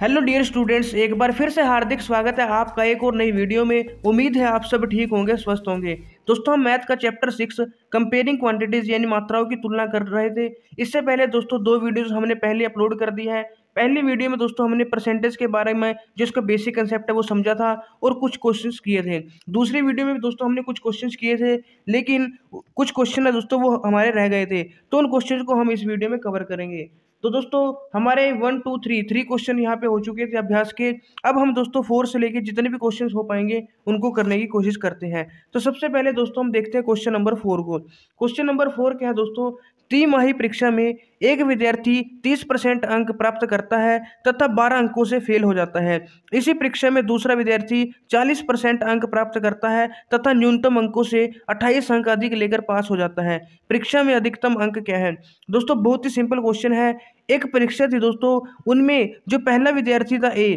hello dear students एक बार फिर से हार्दिक स्वागत है आपका एक और नई वीडियो में उम्मीद है आप सब ठीक होंगे स्वस्थ होंगे दोस्तों हम मैथ का चैप्टर सिक्स कंपेयरिंग क्वांटिटीज यानी मात्राओं की तुलना कर रहे थे इससे पहले दोस्तों दो वीडियोस हमने पहले अपलोड कर दी है पहली वीडियो में दोस्तों हमने परसेंटेज के बारे में जिसका बेसिक कंसेप्ट है वो समझा था और कुछ क्वेश्चंस किए थे दूसरी वीडियो में दोस्तों हमने कुछ क्वेश्चंस किए थे लेकिन कुछ क्वेश्चन है दोस्तों वो हमारे रह गए थे तो उन क्वेश्चन को हम इस वीडियो में कवर करेंगे तो दोस्तों हमारे one two three three question यहाँ पे हो चुके थे अभ्यास के अब हम दोस्तों फोर से लेके जितने भी क्वेश्चन हो पाएंगे उनको करने की कोशिश करते हैं तो सबसे पहले दोस्तों हम देखते हैं क्वेश्चन नंबर फोर को क्वेश्चन नंबर फोर क्या है दोस्तों तिमाही परीक्षा में एक विद्यार्थी 30 परसेंट अंक प्राप्त करता है तथा 12 अंकों से फेल हो जाता है इसी परीक्षा में दूसरा विद्यार्थी 40 परसेंट अंक प्राप्त करता है तथा न्यूनतम अंकों से 28 अंक अधिक लेकर पास हो जाता है परीक्षा में अधिकतम अंक क्या है दोस्तों बहुत ही सिंपल क्वेश्चन है एक परीक्षा थी दोस्तों उनमें जो पहला विद्यार्थी था ए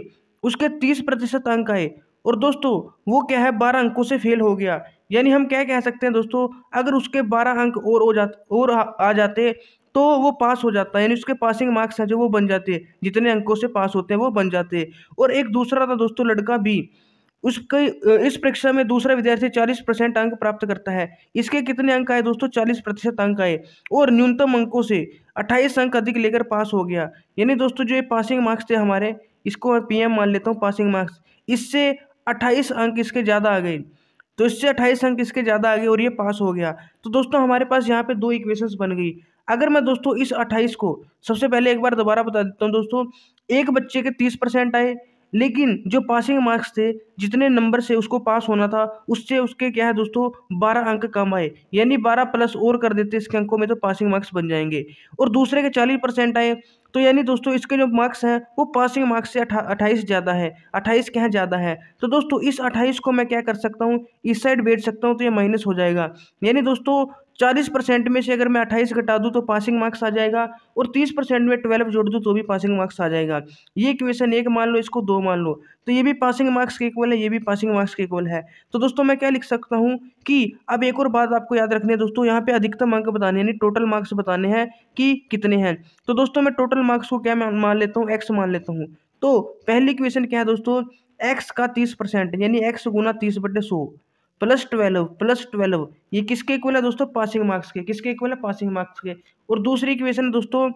उसके तीस प्रतिशत अंक आए और दोस्तों वो क्या है बारह अंकों से फेल हो गया यानी हम क्या कह सकते हैं दोस्तों अगर उसके बारह अंक और हो जाते और आ जाते तो वो पास हो जाता है यानी उसके पासिंग मार्क्स हैं जो वो बन जाते जितने अंकों से पास होते हैं वो बन जाते और एक दूसरा था दोस्तों लड़का भी उसके इस परीक्षा में दूसरा विद्यार्थी 40 परसेंट अंक प्राप्त करता है इसके कितने अंक आए दोस्तों 40 प्रतिशत अंक आए और न्यूनतम अंकों से 28 अंक अधिक लेकर पास हो गया यानी दोस्तों जो ये पासिंग मार्क्स थे हमारे इसको मैं पीएम मान लेता हूँ पासिंग मार्क्स इससे 28 अंक इसके ज़्यादा आ गए तो इससे अट्ठाईस अंक इसके ज़्यादा आगे और ये पास हो गया तो दोस्तों हमारे पास यहाँ पे दो इक्वेशंस बन गई अगर मैं दोस्तों इस अट्ठाईस को सबसे पहले एक बार दोबारा बता देता हूँ दोस्तों एक बच्चे के तीस परसेंट आए लेकिन जो पासिंग मार्क्स थे जितने नंबर से उसको पास होना था उससे उसके क्या है दोस्तों बारह अंक कम आए यानी बारह प्लस और कर देते इसके अंकों में तो पासिंग मार्क्स बन जाएंगे और दूसरे के चालीस परसेंट आए तो यानी दोस्तों इसके जो मार्क्स हैं वो पासिंग मार्क्स से अट्ठाईस ज़्यादा है अट्ठाईस क्या ज़्यादा है तो दोस्तों इस अट्ठाईस को मैं क्या कर सकता हूँ इस साइड बैठ सकता हूँ तो ये माइनस हो जाएगा यानी दोस्तों चालीस परसेंट में से अगर मैं अट्ठाईस घटा दूँ तो पासिंग मार्क्स आ जाएगा और तीस परसेंट में ट्वेल्व जोड़ दूँ तो भी पासिंग मार्क्स आ जाएगा ये क्वेश्चन एक मान लो इसको दो मान लो तो ये भी पासिंग मार्क्स के इक्वल है ये भी पासिंग मार्क्स के इक्वल है तो दोस्तों मैं क्या लिख सकता हूँ कि अब एक और बात आपको याद रखनी है दोस्तों यहाँ पे अधिकतम अंक बताने यानी टोटल मार्क्स बताने हैं कि कितने हैं तो दोस्तों मैं टोटल मार्क्स को क्या मान लेता हूँ एक्स मान लेता हूँ तो पहली क्वेश्चन क्या है दोस्तों एक्स का तीस परसेंट यानी एक्स गुना तीस बटे सौ प्लस ट्वेल्व प्लस ट्वेल्व ये किसके इक्वल है दोस्तों पासिंग मार्क्स के किसके इक्वल है पासिंग मार्क्स के और दूसरी इक्वेशन दोस्तों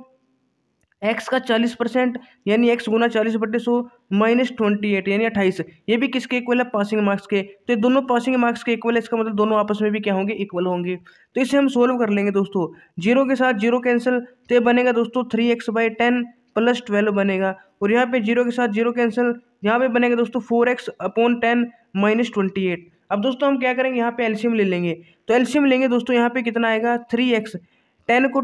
एक्स का चालीस परसेंट यानी एक्स गुना चालीस बटे सौ माइनस ट्वेंटी एट यानी अट्ठाईस ये भी किसके इक्वल है पासिंग मार्क्स के तो ये दोनों पासिंग मार्क्स के इक्वल है इसका मतलब दोनों आपस में भी क्या होंगे इक्वल होंगे तो इसे हम सोल्व कर लेंगे दोस्तों जीरो के साथ जीरो कैंसिल तो ये बनेगा दोस्तों three X by ten plus twelve बनेगा और यहाँ पे जीरो के साथ जीरो कैंसिल यहाँ पे बनेगा दोस्तों four X upon ten minus twenty eight अब दोस्तों हम क्या करेंगे यहाँ पे एल्शियम ले लेंगे तो एल्शियम लेंगे दोस्तों यहाँ पे कितना आएगा थ्री एक्स टेन को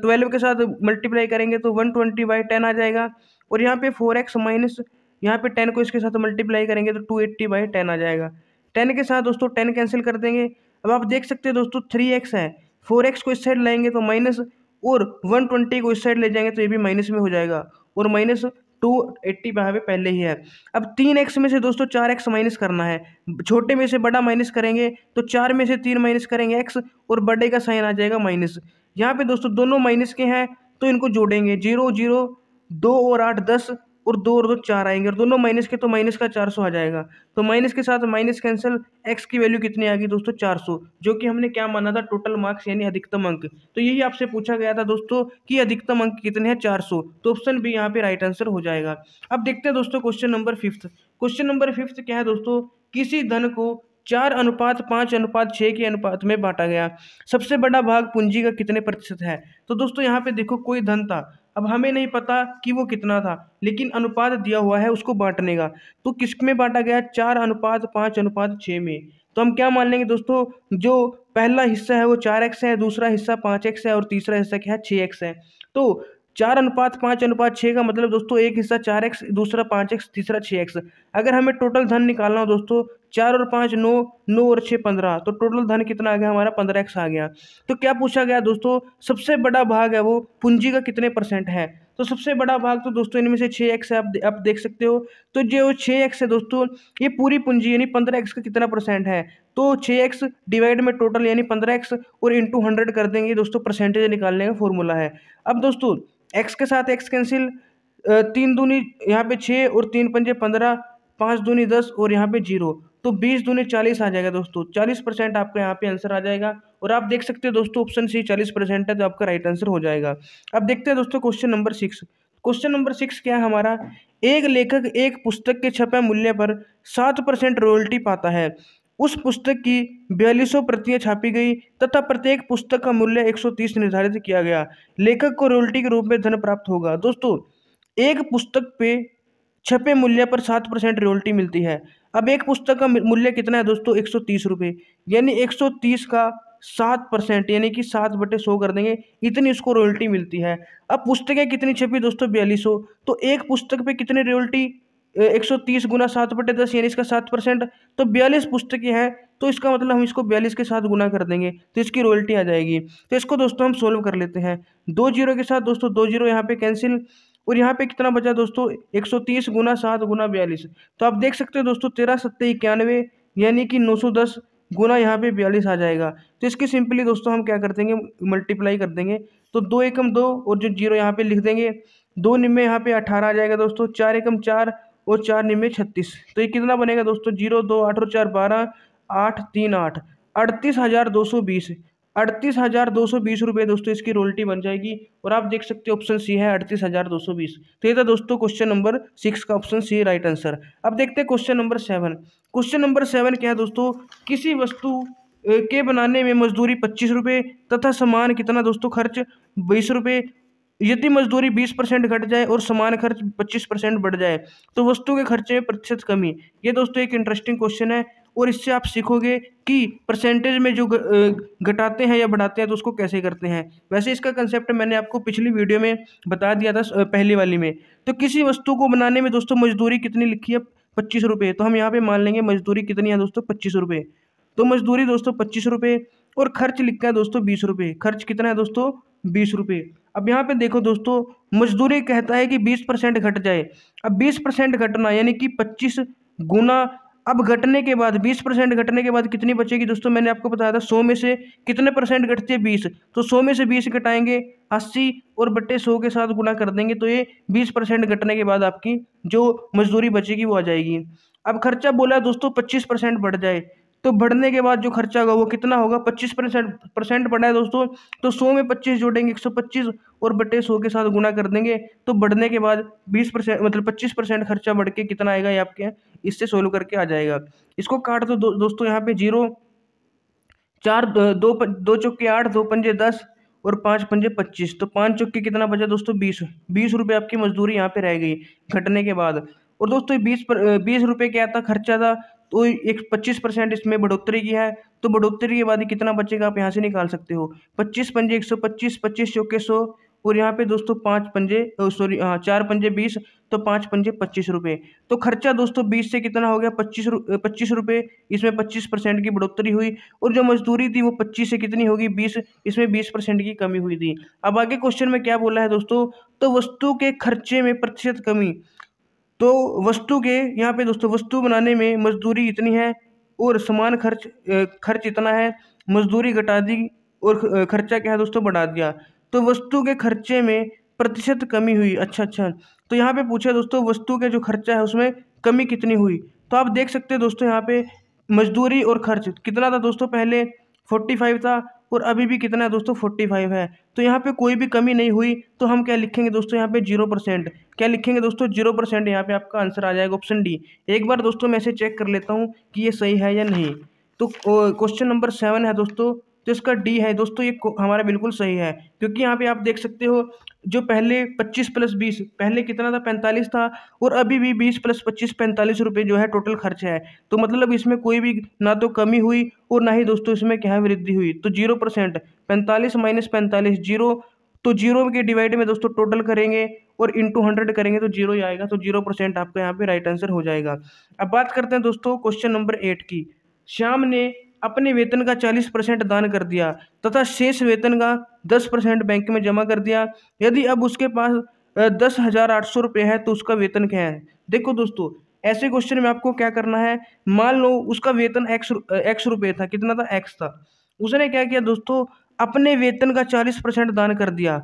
ट्वेल्व के साथ मल्टीप्लाई करेंगे तो वन ट्वेंटी बाई टेन आ जाएगा और यहाँ पे फोर एक्स माइनस यहाँ पे टेन को इसके साथ मल्टीप्लाई करेंगे तो टू एट्टी बाई टेन आ जाएगा टेन के साथ दोस्तों टेन कैंसिल कर देंगे अब आप देख सकते हैं दोस्तों थ्री एक्स है फोर एक्स को इस साइड लाएंगे तो माइनस और वन ट्वेंटी को इस साइड ले जाएंगे तो ये भी माइनस में हो जाएगा और माइनस टू एट्टी यहाँ पे पहले ही है अब तीन एक्स में से दोस्तों चार एक्स माइनस करना है छोटे में से बड़ा माइनस करेंगे तो चार में से तीन माइनस करेंगे एक्स और बड़े का साइन आ जाएगा माइनस यहाँ पे दोस्तों दोनों माइनस के हैं तो इनको जोड़ेंगे जीरो जीरो दो और आठ दस और दो और दो चार आएंगे और दोनों माइनस के तो माइनस का चार सौ आ जाएगा तो माइनस के साथ माइनस कैंसिल एक्स की वैल्यू कितनी आ गई दोस्तों चार सौ जो कि हमने क्या माना था टोटल मार्क्स यानी अधिकतम अंक तो यही आपसे पूछा गया था दोस्तों कि अधिकतम अंक कितने हैं चार सौ तो ऑप्शन बी यहाँ पे राइट आंसर हो जाएगा अब देखते हैं दोस्तों question number fifth question number fifth क्या है दोस्तों किसी धन को चार अनुपात पाँच अनुपात छः के अनुपात में बांटा गया सबसे बड़ा भाग पूंजी का कितने प्रतिशत है तो दोस्तों यहाँ पे देखो कोई धन था अब हमें नहीं पता कि वो कितना था लेकिन अनुपात दिया हुआ है उसको बांटने का तो किस में बांटा गया चार अनुपात पाँच अनुपात छः में तो हम क्या मान लेंगे दोस्तों जो पहला हिस्सा है वो चार एक्स है दूसरा हिस्सा पाँच एक्स है और तीसरा हिस्सा क्या है छः एक्स है तो चार अनुपात पाँच अनुपात छः का मतलब दोस्तों एक हिस्सा चार एक्स दूसरा पाँच एक्स तीसरा छः एक्स अगर हमें टोटल धन निकालना हो दोस्तों चार और पाँच नौ नौ और छः पंद्रह तो टोटल धन कितना आ गया हमारा पंद्रह एक्स आ गया तो क्या पूछा गया दोस्तों सबसे बड़ा भाग है वो पूंजी का कितने परसेंट है तो सबसे बड़ा भाग तो दोस्तों इनमें से छः एक्स है आप आप देख सकते हो तो जो छः एक्स है दोस्तों ये पूरी पूंजी यानी पंद्रह एक्स का कितना परसेंट है तो छः एक्स डिवाइड में टोटल यानी पंद्रह एक्स और इंटू हंड्रेड कर देंगे दोस्तों परसेंटेज निकालने का फॉर्मूला है अब दोस्तों एक्स के साथ एक्स कैंसिल तीन दूनी यहाँ पे छः और तीन पंजे पंद्रह पाँच दूनी दस और यहाँ पे जीरो तो बीस दूने चालीस आ जाएगा दोस्तों चालीस परसेंट आपका यहाँ पे आंसर आ जाएगा और आप देख सकते हैं दोस्तों ऑप्शन सी चालीस परसेंट है तो आपका राइट आंसर हो जाएगा अब देखते हैं दोस्तों question number six question number six क्या है हमारा एक लेखक एक पुस्तक के छपे मूल्य पर सात परसेंट रॉयल्टी पाता है उस पुस्तक की बयालीसों प्रतियां छापी गई तथा प्रत्येक पुस्तक का मूल्य 130 निर्धारित किया गया लेखक को रोयल्टी के रूप में धन प्राप्त होगा दोस्तों एक पुस्तक पे छपे मूल्य पर सात परसेंट रोयल्टी मिलती है अब एक पुस्तक का मूल्य कितना है दोस्तों एक सौ तीस रुपये यानी एक सौ तीस का सात परसेंट यानी कि सात बटे सौ कर देंगे इतनी उसको रॉयल्टी मिलती है अब पुस्तकें कितनी छपी दोस्तों बयालीस सौ तो एक पुस्तक पे कितनी रॉयल्टी एक सौ तीस गुना सात बटे दस यानी इसका सात परसेंट तो बयालीस पुस्तकें हैं तो इसका मतलब हम इसको बयालीस के साथ गुना कर देंगे तो इसकी रॉयल्टी आ जाएगी तो इसको दोस्तों हम सोल्व कर लेते हैं दो जीरो के साथ दोस्तों दो जीरो यहाँ पर कैंसिल और यहाँ पे कितना बचा दोस्तों 130 गुना सात गुना बयालीस तो आप देख सकते हो दोस्तों तेरह सत्तर इक्यानवे यानी कि 910 गुना यहाँ पे बयालीस आ जाएगा तो इसकी सिंपली दोस्तों हम क्या कर देंगे मल्टीप्लाई कर देंगे तो दो एकम दो और जो जीरो यहाँ पे लिख देंगे दो निम्बे यहाँ पे अठारह आ जाएगा दोस्तों चार एकम चार और चार निम्बे छत्तीस तो ये कितना बनेगा दोस्तों जीरो दो आठ और चार बारह आठ तीन आठ अड़तीस हज़ार दो सौ बीस अड़तीस हज़ार दो सौ बीस रुपये दोस्तों इसकी रोल्टी बन जाएगी और आप देख सकते हो ऑप्शन सी है अड़तीस हज़ार दो सौ बीस तो ये था दोस्तों क्वेश्चन नंबर सिक्स का ऑप्शन सी राइट आंसर अब देखते हैं question number seven question number seven क्या है दोस्तों किसी वस्तु के बनाने में मजदूरी पच्चीस रुपये तथा सामान कितना दोस्तों खर्च बीस रुपये यदि मजदूरी बीस परसेंट घट जाए और समान खर्च पच्चीस परसेंट बढ़ जाए तो वस्तु के खर्चे में प्रतिशत कमी ये दोस्तों एक इंटरेस्टिंग क्वेश्चन है और इससे आप सीखोगे कि परसेंटेज में जो घटाते हैं या बढ़ाते हैं तो उसको कैसे करते हैं वैसे इसका कंसेप्ट मैंने आपको पिछली वीडियो में बता दिया था पहली वाली में तो किसी वस्तु को बनाने में दोस्तों मजदूरी कितनी लिखी है पच्चीस रुपये तो हम यहाँ पे मान लेंगे मजदूरी कितनी है दोस्तों पच्चीस रुपये तो मजदूरी दोस्तों पच्चीस रुपये और खर्च लिखा है दोस्तों बीस रुपये खर्च कितना है दोस्तों बीस रुपये अब यहाँ पे देखो दोस्तों मजदूरी कहता है कि बीस परसेंट घट जाए अब बीस परसेंट घटना यानी कि पच्चीस गुना अब घटने के बाद 20 परसेंट घटने के बाद कितनी बचेगी दोस्तों मैंने आपको बताया था 100 में से कितने परसेंट घटती है बीस तो 100 में से 20 घटाएंगे 80 और बट्टे 100 के साथ गुणा कर देंगे तो ये 20 परसेंट घटने के बाद आपकी जो मजदूरी बचेगी वो आ जाएगी अब खर्चा बोला दोस्तों पच्चीस परसेंट बढ़ जाए तो बढ़ने के बाद जो खर्चा होगा वो कितना होगा पच्चीस परसेंट परसेंट बढ़ा है दोस्तों तो सौ में पच्चीस जोड़ेंगे एक सौ पच्चीस और बटे सौ के साथ गुणा कर देंगे तो बढ़ने के बाद बीस परसेंट मतलब पच्चीस परसेंट खर्चा बढ़ के कितना आएगा ये आपके इससे सोल्व करके आ जाएगा इसको काट दो दो दोस्तों यहाँ पे जीरो चार दो दो चौके आठ दो पंजे दस और पाँच पंजे पच्चीस तो पाँच चौके कितना बचा दोस्तों बीस बीस रुपये आपकी मजदूरी यहाँ पे रह गई घटने के बाद और दोस्तों बीस पर बीस रुपये क्या था खर्चा था तो एक पच्चीस परसेंट इसमें बढ़ोतरी की है तो बढ़ोतरी के बाद कितना बचेगा आप यहाँ से निकाल सकते हो पच्चीस पंजे एक सौ पच्चीस पच्चीस चौके सौ और यहाँ पे दोस्तों पाँच पंजे सॉरी हाँ चार पंजे बीस तो पाँच पंजे पच्चीस रुपये तो खर्चा दोस्तों बीस से कितना हो गया पच्चीस पच्चीस रुपये इसमें पच्चीस परसेंट की बढ़ोतरी हुई और जो मजदूरी थी वो पच्चीस से कितनी होगी बीस इसमें बीस परसेंट की कमी हुई थी अब आगे क्वेश्चन में क्या बोला है दोस्तों तो वस्तु के खर्चे में प्रतिशत कमी तो वस्तु के यहाँ पे दोस्तों वस्तु बनाने में मजदूरी इतनी है और समान खर्च खर्च इतना है मजदूरी घटा दी और खर्चा क्या है दोस्तों बढ़ा दिया तो वस्तु के खर्चे में प्रतिशत कमी हुई अच्छा अच्छा तो यहाँ पे पूछा दोस्तों वस्तु के जो खर्चा है उसमें कमी कितनी हुई तो आप देख सकते हैं दोस्तों यहाँ पे मजदूरी और खर्च कितना था दोस्तों पहले फोर्टी फाइव था और अभी भी कितना है दोस्तों फोर्टी फाइव है तो यहाँ पे कोई भी कमी नहीं हुई तो हम क्या लिखेंगे दोस्तों यहाँ पे जीरो परसेंट क्या लिखेंगे दोस्तों जीरो परसेंट यहाँ पे आपका आंसर आ जाएगा ऑप्शन डी एक बार दोस्तों मैं इसे चेक कर लेता हूँ कि ये सही है या नहीं तो क्वेश्चन नंबर सेवन है दोस्तों तो इसका डी है दोस्तों ये हमारा बिल्कुल सही है क्योंकि यहाँ पे आप देख सकते हो जो पहले पच्चीस प्लस बीस पहले कितना था पैंतालीस था और अभी भी बीस प्लस पच्चीस पैंतालीस रुपये जो है टोटल खर्च है तो मतलब इसमें कोई भी ना तो कमी हुई और ना ही दोस्तों इसमें क्या वृद्धि हुई तो जीरो परसेंट पैंतालीस माइनस पैंतालीस जीरो तो जीरो के डिवाइड में दोस्तों टोटल करेंगे और इंटू हंड्रेड करेंगे तो जीरो ही आएगा तो जीरो परसेंट आपका यहाँ पे राइट आंसर हो जाएगा अब बात करते हैं दोस्तों क्वेश्चन नंबर एट की श्याम ने अपने वेतन का 40 परसेंट दान कर दिया तथा शेष वेतन का 10 परसेंट बैंक में जमा कर दिया यदि अब उसके पास दस हज़ार आठ सौ रुपये है तो उसका वेतन क्या है देखो दोस्तों ऐसे क्वेश्चन में आपको क्या करना है मान लो उसका वेतन एक्स एक्स रुपये था कितना था एक्स था उसने क्या किया दोस्तों अपने वेतन का चालीस परसेंट दान कर दिया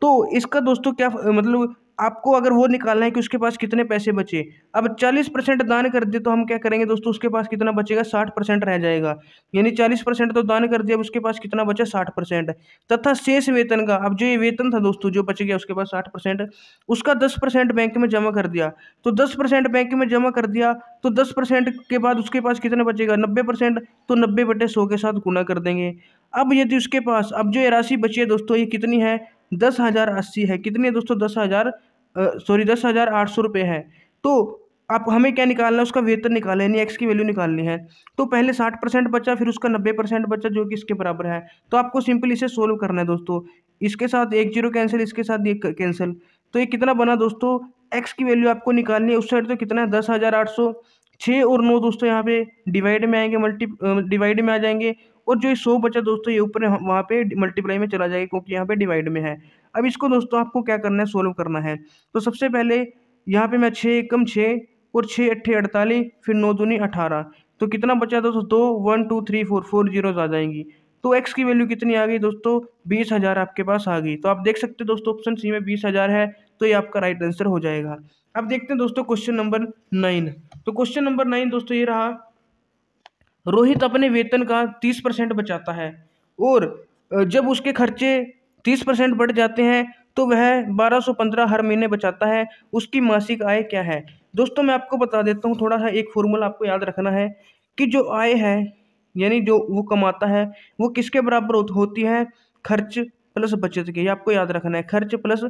तो इसका दोस्तों क्या मतलब आपको अगर वो निकालना है कि उसके पास कितने पैसे बचे अब चालीस परसेंट दान कर दे तो हम क्या करेंगे दोस्तों उसके पास कितना बचेगा साठ परसेंट रह जाएगा यानी चालीस परसेंट तो दान कर दिया अब उसके पास कितना बचा साठ परसेंट तथा शेष वेतन का अब जो ये वेतन था दोस्तों जो बच गया उसके पास साठ परसेंट उसका दस परसेंट बैंक में जमा कर दिया तो दस परसेंट बैंक में जमा कर दिया तो दस परसेंट के बाद उसके पास कितना बचेगा नब्बे परसेंट तो नब्बे बटे सौ के साथ गुना कर देंगे अब यदि उसके पास अब जो ये राशि बची है दोस्तों ये कितनी है दस हज़ार अस्सी है कितने दोस्तों दस हज़ार सॉरी दस हज़ार आठ सौ रुपये है तो आप हमें क्या निकालना है उसका वेतन निकालना है यानी एक्स की वैल्यू निकालनी है तो पहले साठ परसेंट बचा फिर उसका नब्बे परसेंट बचा जो कि इसके बराबर है तो आपको सिंपल इसे सोल्व करना है दोस्तों इसके साथ एक जीरो कैंसिल इसके साथ एक कैंसिल तो ये कितना बना दोस्तों एक्स की वैल्यू आपको निकालनी है उस साइड तो कितना है दस हज़ार आठ सौ छः और नौ दोस्तों यहाँ पे डिवाइड में आएंगे मल्टी डिवाइड में आ जाएंगे और जो ये सौ बचा दोस्तों ये ऊपर वहाँ पे मल्टीप्लाई में चला जाएगा क्योंकि यहाँ पे डिवाइड में है अब इसको दोस्तों आपको क्या करना है सोल्व करना है तो सबसे पहले यहाँ पे मैं छः एकम छः और छः अट्ठे अड़तालीस फिर नौ दूनी अठारह तो कितना बचा दोस्तों दो one two three four four zeros आ जाएंगी तो एक्स की वैल्यू कितनी आ गई दोस्तों बीस हज़ार आपके पास आ गई तो आप देख सकते हैं दोस्तों ऑप्शन सी में बीस हज़ार है तो ये आपका राइट आंसर हो जाएगा अब देखते हैं दोस्तों क्वेश्चन नंबर नाइन तो क्वेश्चन नंबर नाइन दोस्तों ये रहा रोहित अपने वेतन का तीस परसेंट बचाता है और जब उसके खर्चे तीस परसेंट बढ़ जाते हैं तो वह बारह सौ पंद्रह हर महीने बचाता है उसकी मासिक आय क्या है दोस्तों मैं आपको बता देता हूँ थोड़ा सा एक फॉर्मूला आपको याद रखना है कि जो आय है यानी जो वो कमाता है वो किसके बराबर होती है खर्च प्लस बचत के ये आपको याद रखना है खर्च प्लस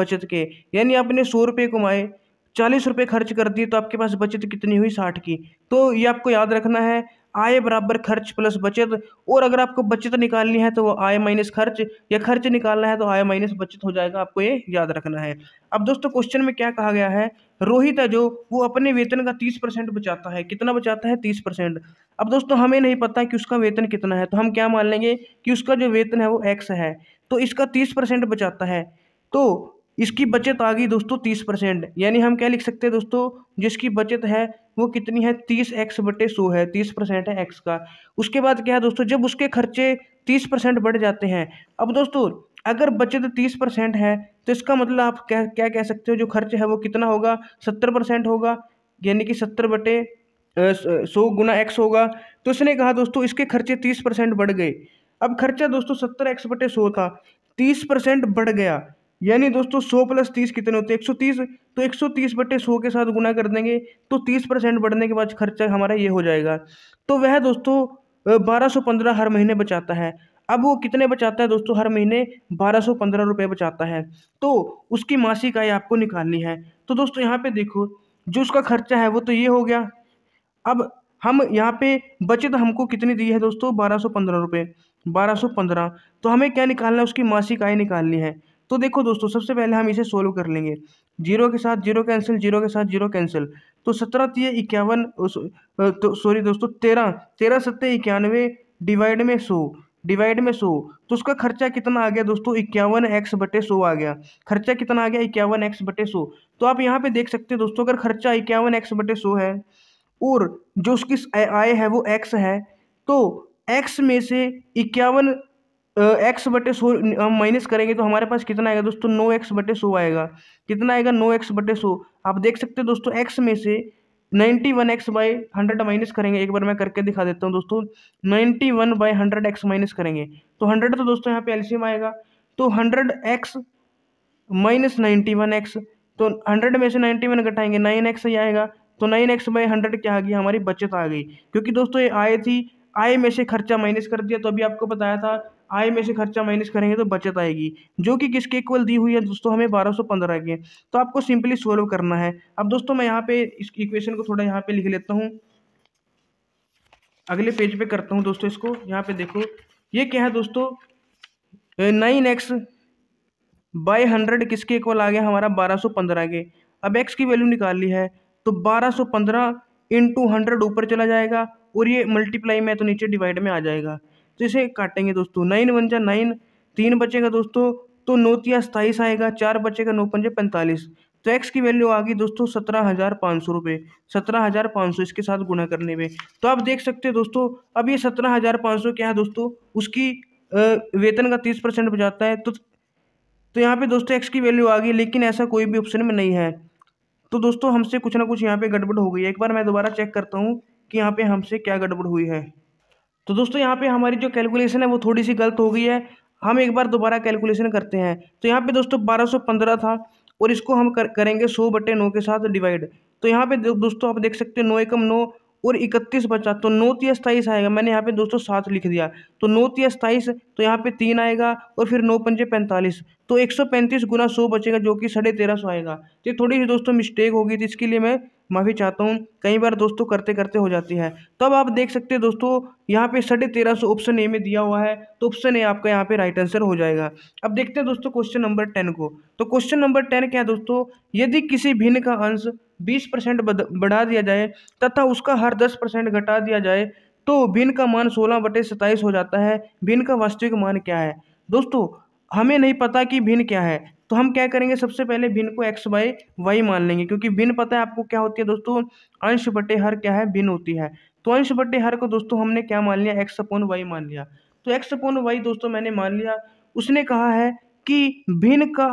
बचत के यानी आपने सौ रुपये कमाए चालीस रुपये खर्च कर दिए तो आपके पास बचत कितनी हुई साठ की तो ये आपको याद रखना है आय बराबर खर्च प्लस बचत और अगर आपको बचत निकालनी है तो वो आय माइनस खर्च या खर्च निकालना है तो आय माइनस बचत हो जाएगा आपको ये याद रखना है अब दोस्तों क्वेश्चन में क्या कहा गया है रोहित है जो वो अपने वेतन का तीस परसेंट बचाता है कितना बचाता है तीस परसेंट अब दोस्तों हमें नहीं पता कि उसका वेतन कितना है तो हम क्या मान लेंगे कि उसका जो वेतन है वो एक्स है तो इसका तीस परसेंट बचाता है तो इसकी बचत आ गई दोस्तों तीस परसेंट यानी हम क्या लिख सकते हैं दोस्तों जिसकी बचत है वो कितनी है तीस एक्स बटे सो है तीस परसेंट है एक्स का उसके बाद क्या है दोस्तों जब उसके खर्चे तीस परसेंट बढ़ जाते हैं अब दोस्तों अगर बचत तो तीस परसेंट है तो इसका मतलब आप क्या क्या कह सकते हो जो खर्च है वो कितना होगा सत्तर परसेंट होगा यानी कि सत्तर बटे सौ गुना एक्स होगा तो इसने कहा दोस्तों इसके खर्चे तीस परसेंट बढ़ गए अब खर्चा दोस्तों सत्तर एक्स बटे सौ था तीस परसेंट बढ़ गया यानी दोस्तों सौ प्लस तीस कितने होते हैं एक सौ तीस तो एक सौ तीस बटे सौ के साथ गुना कर देंगे तो तीस परसेंट बढ़ने के बाद खर्चा हमारा ये हो जाएगा तो वह दोस्तों बारह सौ पंद्रह हर महीने बचाता है अब वो कितने बचाता है दोस्तों हर महीने बारह सौ पंद्रह रुपये बचाता है तो उसकी मासिक आय आपको निकालनी है तो दोस्तों यहाँ पे देखो जो उसका खर्चा है वो तो ये हो गया अब हम यहाँ पे बचत हमको कितनी दी है दोस्तों बारह सौ पंद्रह रुपये बारह सौ पंद्रह तो हमें क्या निकालना है उसकी मासिक आय निकालनी है तो देखो दोस्तों सबसे पहले हम इसे सोल्व कर लेंगे जीरो के साथ जीरो कैंसिल जीरो के साथ जीरो कैंसिल तो सत्रह तीय इक्यावन तो सॉरी दोस्तों तेरह तेरह सत्तर इक्यानवे डिवाइड में सौ डिवाइड में सौ तो उसका खर्चा कितना आ गया दोस्तों इक्यावन एक्स बटे सौ आ गया खर्चा कितना आ गया इक्यावन एक्स बटे सौ तो आप यहाँ पे देख सकते हैं दोस्तों अगर खर्चा इक्यावन एक्स बटे सौ है और जो उसकी आय है वो एक्स है तो एक्स में से इक्यावन एक्स बटे सो हम माइनस करेंगे तो हमारे पास कितना आएगा दोस्तों नो एक्स बटे सो आएगा कितना आएगा नो एक्स बटे सो आप देख सकते हैं दोस्तों एक्स में से ninety one x by hundred minus करेंगे एक बार मैं करके दिखा देता हूँ दोस्तों ninety one by hundred x minus करेंगे तो हंड्रेड तो दोस्तों यहाँ पे एल्शियम आएगा तो hundred x minus ninety one x तो हंड्रेड में से नाइन्टी वन घटाएंगे नाइन एक्स ही आएगा तो नाइन एक्स बाई हंड्रेड क्या आ गई हमारी बचत आ गई क्योंकि दोस्तों ये आए थी आय में से खर्चा माइनस कर दिया तो अभी आपको बताया था आय में से खर्चा माइनस करेंगे तो बचत आएगी जो कि किसके इक्वल दी हुई है दोस्तों हमें बारह सौ पंद्रह की तो आपको सिंपली सोल्व करना है अब दोस्तों मैं यहाँ पे इस इक्वेशन को थोड़ा यहाँ पे लिख लेता हूँ अगले पेज पे करता हूँ दोस्तों इसको यहाँ पे देखो ये क्या है दोस्तों नाइन एक्स बाय हंड्रेड किसके इक्वल आ गया हमारा बारह सौ पंद्रह के अब एक्स की वैल्यू निकाल ली है तो बारह सौ पंद्रह टू हंड्रेड ऊपर चला जाएगा और ये मल्टीप्लाई में तो नीचे डिवाइड में आ जाएगा तो इसे काटेंगे दोस्तों नाइन वन जा नाइन तीन बचेगा दोस्तों तो नौ तिया सताईस आएगा चार बचेगा नौ पंजे पैंतालीस तो एक्स की वैल्यू आ गई दोस्तों सत्रह हज़ार पाँच सौ रुपये सत्रह हज़ार पाँच सौ इसके साथ गुणा करने में तो आप देख सकते हैं दोस्तों अब ये सत्रह हज़ार पाँच सौ क्या है दोस्तों उसकी वेतन का तीस परसेंट बजाता है तो तो यहाँ पे दोस्तों एक्स की वैल्यू आ गई लेकिन ऐसा कोई भी ऑप्शन में नहीं है तो दोस्तों हमसे कुछ ना कुछ यहाँ पे गड़बड़ हो गई है एक बार मैं दोबारा चेक करता हूँ कि यहाँ पे हमसे क्या गड़बड़ हुई है तो दोस्तों यहाँ पे हमारी जो कैलकुलेशन है वो थोड़ी सी गलत हो गई है हम एक बार दोबारा कैलकुलेशन करते हैं तो यहाँ पे दोस्तों 1215 था और इसको हम कर, करेंगे 100 बटे नौ के साथ डिवाइड तो यहाँ पे दोस्तों आप देख सकते हैं नौ एकम नौ और इकतीस बचा तो नौ तीस सताईस आएगा मैंने यहाँ पे दोस्तों सात लिख दिया तो नौ तीस सताईस तो यहाँ पे तीन आएगा और फिर नौ पंजे पैंतालीस तो एक सौ पैंतीस गुना सौ बचेगा जो कि साढ़े तेरह सौ आएगा तो थोड़ी सी दोस्तों मिस्टेक होगी तो इसके लिए मैं माफ़ी चाहता हूँ कई बार दोस्तों करते करते हो जाती है तब आप देख सकते हैं दोस्तों यहाँ पे साढ़े तेरह सौ ऑप्शन ए में दिया हुआ है तो ऑप्शन ए आपका यहाँ पे राइट आंसर हो जाएगा अब देखते हैं दोस्तों क्वेश्चन नंबर टेन को तो क्वेश्चन नंबर टेन क्या है दोस्तों यदि किसी भिन्न का अंश बीस परसेंट बढ़ा दिया जाए तथा उसका हर दस परसेंट घटा दिया जाए तो भिन्न का मान सोलह बटे हो जाता है भिन्न का वास्तविक मान क्या है दोस्तों हमें नहीं पता कि भिन्न क्या है तो हम क्या करेंगे सबसे पहले भिन्न को एक्स बाई वाई मान लेंगे क्योंकि भिन्न पता है आपको क्या होती है दोस्तों अंश बटे हर क्या है भिन्न होती है तो अंश बटे हर को दोस्तों हमने क्या मान लिया एक्स अपोन वाई मान लिया तो एक्स अपोन वाई दोस्तों मैंने मान लिया उसने कहा है कि भिन्न का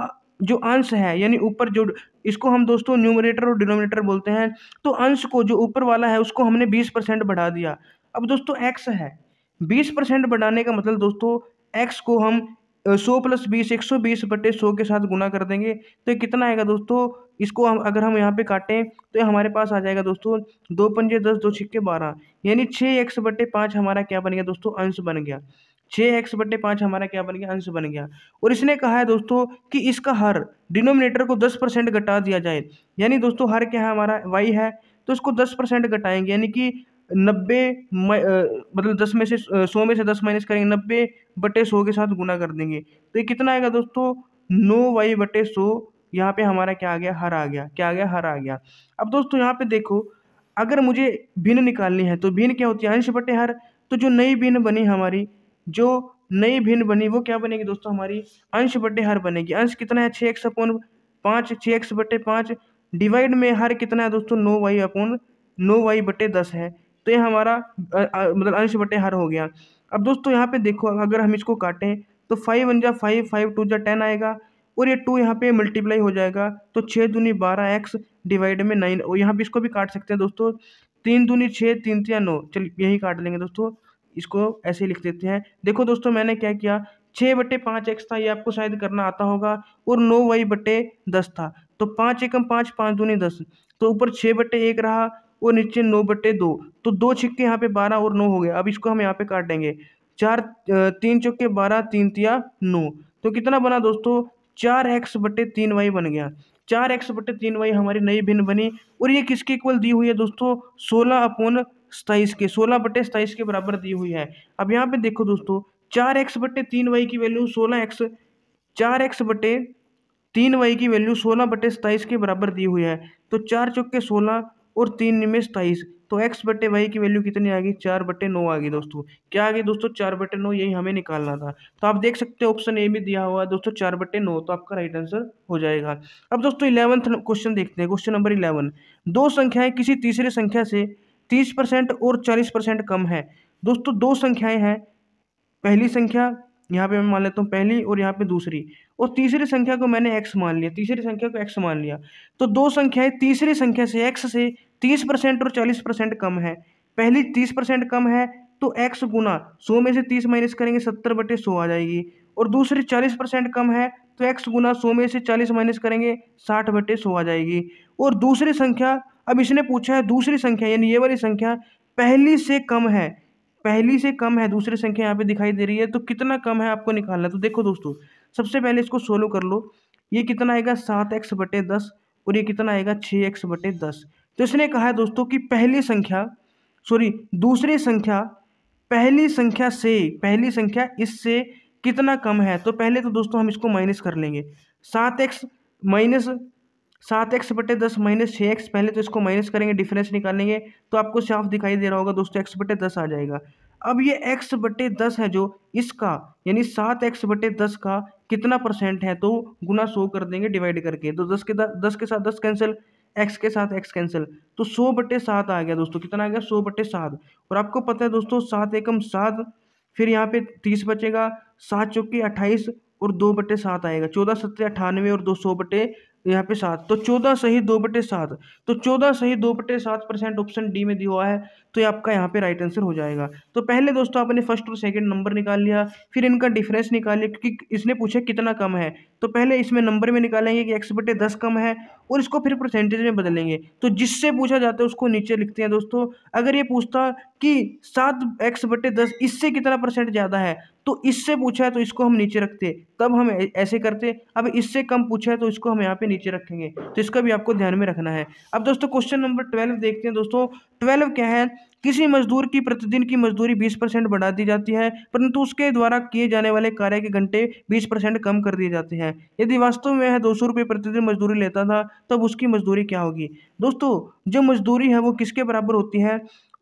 जो अंश है यानी ऊपर जो इसको हम दोस्तों न्यूमरेटर और डिनोमिनेटर बोलते हैं तो अंश को जो ऊपर वाला है उसको हमने बीस परसेंट बढ़ा दिया अब दोस्तों एक्स है बीस परसेंट बढ़ाने का मतलब दोस्तों एक्स को हम सौ प्लस बीस एक सौ बीस बटे सौ के साथ गुना कर देंगे तो ये कितना आएगा दोस्तों इसको हम अगर हम यहाँ पे काटें तो ये हमारे पास आ जाएगा दोस्तों दो पंजे दस दो छिक्के बारह यानी छः एक्स बटे पाँच हमारा क्या बन गया दोस्तों अंश बन गया छः एक्स बटे पाँच हमारा क्या बन गया अंश बन गया और इसने कहा है दोस्तों कि इसका हर डिनोमिनेटर को दस परसेंट घटा दिया जाए यानी दोस्तों हर क्या है हमारा वाई है तो इसको दस परसेंट घटाएंगे यानी कि नब्बे मतलब दस में से सौ में से दस माइनस करेंगे नब्बे बटे सौ के साथ गुना कर देंगे तो ये कितना आएगा दोस्तों नौ वाई बटे सौ यहाँ पे हमारा क्या आ गया हर आ गया क्या आ गया हर आ गया अब दोस्तों यहाँ पे देखो अगर मुझे भिन्न निकालनी है तो भिन्न क्या होती है अंश बटे हर तो जो नई भिन्न बनी हमारी जो नई भिन्न बनी वो क्या बनेगी दोस्तों हमारी अंश बटे हर बनेगी अंश कितना है छः एक्स अपॉन पाँच छः एक्स बटे पाँच डिवाइड में हर कितना है दोस्तों नौ वाई अपॉन नौ वाई बटे दस है तो ये हमारा मतलब अंश बटे हर हो गया अब दोस्तों यहाँ पे देखो अगर हम इसको काटें तो फाइव वन जा फाइव फाइव टू जा टेन आएगा और ये टू यहाँ पे मल्टीप्लाई हो जाएगा तो छः दूनी बारह एक्स डिवाइड में नाइन और यहाँ पर इसको भी काट सकते हैं दोस्तों तीन दूनी छः तीन तीन नौ चल यही काट लेंगे दोस्तों इसको ऐसे लिख देते हैं देखो दोस्तों मैंने क्या किया छः बटे पाँच एक्स था ये आपको शायद करना आता होगा और नौ वाई बटे दस था तो पाँच एकम पाँच पाँच दूनी दस तो ऊपर छः बटे एक रहा और नीचे नौ बटे दो तो दो छिक्के यहाँ पे बारह और नौ हो गया अब इसको हम यहाँ पे काट देंगे चार तीन चौके बारह तीन तिया नौ तो कितना बना दोस्तों चार एक्स बटे तीन वाई बन गया चार एक्स बटे तीन वाई हमारी नई भिन्न बनी और ये किसके इक्वल दी हुई है दोस्तों सोलह अपोन सताइस के सोलह बटे सताइस के बराबर दी हुई है अब यहाँ पे देखो दोस्तों चार एक्स बटे तीन वाई की वैल्यू सोलह एक्स चार एक्स बटे तीन वाई की वैल्यू सोलह बटे सताइस के बराबर दी हुई है तो चार चौके सोलह और तीन निमेश तेईस तो एक्स बटे वाई की वैल्यू कितनी आ गई चार बटे नौ आ गई दोस्तों क्या आ गई दोस्तों चार बटे नौ यही हमें निकालना था तो आप देख सकते हो ऑप्शन ए भी दिया हुआ है दोस्तों चार बटे नौ तो आपका राइट आंसर हो जाएगा अब दोस्तों इलेवंथ क्वेश्चन देखते हैं क्वेश्चन नंबर इलेवन दो संख्याएं किसी तीसरे संख्या से तीस परसेंट और चालीस परसेंट कम है दोस्तों दो संख्याएं हैं पहली संख्या यहाँ पे मैं मान लेता हूँ पहली और यहाँ पे दूसरी और तीसरी संख्या को मैंने एक्स मान लिया तीसरी संख्या को एक्स मान लिया तो दो संख्याएं तीसरी संख्या से एक्स से तीस परसेंट और चालीस परसेंट कम है पहली तीस परसेंट कम है तो एक्स गुना सौ में से तीस माइनस करेंगे सत्तर बटे सौ आ जाएगी और दूसरी चालीस परसेंट कम है तो एक्स गुना सौ में से चालीस माइनस करेंगे साठ बटे सौ आ जाएगी और दूसरी संख्या अब इसने पूछा है दूसरी संख्या यानी ये वाली संख्या पहली से कम है पहली से कम है दूसरी संख्या यहाँ पे दिखाई दे रही है तो कितना कम है आपको निकालना तो देखो दोस्तों सबसे पहले इसको सोलो कर लो ये कितना आएगा सात एक्स बटे दस और ये कितना आएगा छः एक्स बटे दस तो इसने कहा है दोस्तों कि पहली संख्या सॉरी दूसरी संख्या पहली संख्या से पहली संख्या इससे कितना कम है तो पहले तो दोस्तों हम इसको माइनस कर लेंगे सात एक्स माइनस सात एक्स बटे दस माइनस छः एक्स पहले तो इसको माइनस करेंगे डिफरेंस निकालेंगे तो आपको साफ दिखाई दे रहा होगा दोस्तों एक्स बटे दस आ जाएगा अब ये एक्स बटे दस है जो इसका यानी सात एक्स बटे दस का कितना परसेंट है तो गुना सौ कर देंगे डिवाइड करके तो दस के दस के साथ दस कैंसिल एक्स के साथ एक्स कैंसिल तो सौ बटे सात आ गया दोस्तों कितना आ गया सौ बटे सात और आपको पता है दोस्तों सात एकम सात फिर यहाँ पे तीस बचेगा सात चौके अट्ठाईस और दो बटे सात आएगा चौदह सत्रह अठानवे और दो सौ बटे यहाँ पे सात तो चौदह सही दो बटे सात तो चौदह सही दो बटे सात परसेंट ऑप्शन डी में दिया हुआ है तो ये आपका यहाँ पे राइट आंसर हो जाएगा तो पहले दोस्तों आपने फर्स्ट और सेकंड नंबर निकाल लिया फिर इनका डिफरेंस निकाल लिया क्योंकि इसने पूछा कितना कम है तो पहले इसमें नंबर में निकालेंगे कि एक्स बटे दस कम है और इसको फिर परसेंटेज में बदलेंगे तो जिससे पूछा जाता है उसको नीचे लिखते हैं दोस्तों अगर ये पूछता कि सात एक्स बटे दस इससे कितना परसेंट ज़्यादा है तो इससे पूछा है तो इसको हम नीचे रखते तब हम ऐसे करते अब इससे कम पूछा है तो इसको हम यहाँ पे नीचे रखेंगे तो इसका भी आपको ध्यान में रखना है अब दोस्तों क्वेश्चन नंबर ट्वेल्व देखते हैं दोस्तों ट्वेल्व क्या है किसी मजदूर की प्रतिदिन की मजदूरी 20 परसेंट बढ़ा दी जाती है परंतु उसके द्वारा किए जाने वाले कार्य के घंटे 20 परसेंट कम कर दिए जाते हैं यदि वास्तव में है दो सौ रुपये प्रतिदिन मजदूरी लेता था तब उसकी मजदूरी क्या होगी दोस्तों जो मजदूरी है वो किसके बराबर होती है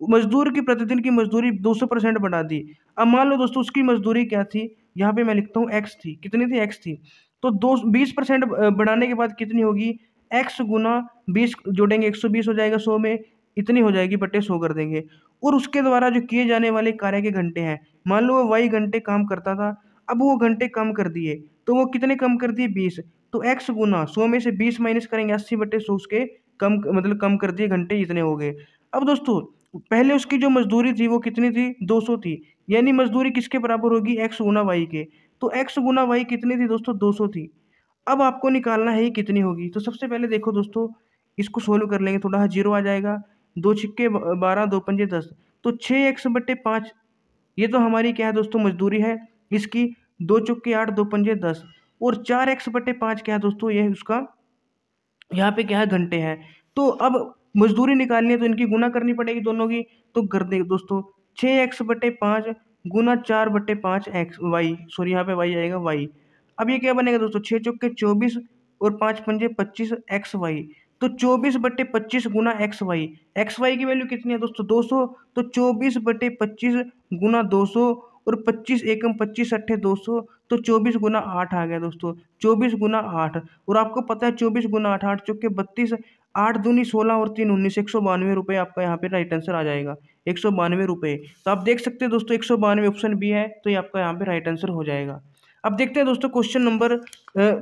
मजदूर की प्रतिदिन की मजदूरी सौ परसेंट बढ़ा दी अब मान लो दोस्तों उसकी मजदूरी क्या थी यहाँ पर मैं लिखता हूँ एक्स थी कितनी थी एक्स थी तो दो बीस परसेंट बढ़ाने के बाद कितनी होगी एक्स गुना बीस जोड़ेंगे एक सौ बीस हो जाएगा सौ में इतनी हो जाएगी बट्टे सौ कर देंगे और उसके द्वारा जो किए जाने वाले कार्य के घंटे हैं मान लो वो वाई घंटे काम करता था अब वो घंटे कम कर दिए तो वो कितने कम कर दिए बीस तो एक्स गुना सौ में से बीस माइनस करेंगे अस्सी बट्टे सौ उसके कम मतलब कम कर दिए घंटे इतने हो गए अब दोस्तों पहले उसकी जो मजदूरी थी वो कितनी थी दो सौ थी यानी मजदूरी किसके बराबर होगी एक्स गुना वाई के तो एक्स गुना वाई कितनी थी दोस्तों दो सौ थी अब आपको निकालना है ये कितनी होगी तो सबसे पहले देखो दोस्तों इसको सोल्व कर लेंगे थोड़ा सा जीरो आ जाएगा दो छिक्के बारह दो पंजे दस तो छः एक्स बट्टे पाँच ये तो हमारी क्या है दोस्तों मजदूरी है इसकी दो चुक्के आठ दो पंजे दस और चार एक्स बट्टे पाँच क्या है दोस्तों ये उसका यहाँ पे क्या है घंटे हैं तो अब मजदूरी निकालनी है तो इनकी गुना करनी पड़ेगी दोनों की तो कर दे दोस्तों छः एक्स बटे पाँच गुना चार बटे पाँच एक्स वाई सॉरी यहाँ पे वाई आएगा वाई अब ये क्या बनेगा दोस्तों छः चुक्के चौबीस और पाँच पंजे पच्चीस एक्स वाई तो चौबीस बटे पच्चीस गुना एक्स वाई एक्स वाई की वैल्यू कितनी है दोस्तों दो सौ तो चौबीस बटे पच्चीस गुना दो सौ और पच्चीस एकम पच्चीस अट्ठे दो सौ तो चौबीस गुना आठ आ गया दोस्तों चौबीस गुना आठ और आपको पता है चौबीस गुना आठ आठ चौके बत्तीस आठ दूनी सोलह और तीन उन्नीस एक सौ बानवे रुपये आपका यहाँ पे राइट आंसर आ जाएगा एक सौ बानवे रुपये तो आप देख सकते हैं दोस्तों एक सौ बानवे ऑप्शन बी है तो ये आपका यहाँ पे राइट आंसर हो जाएगा अब देखते हैं दोस्तों क्वेश्चन नंबर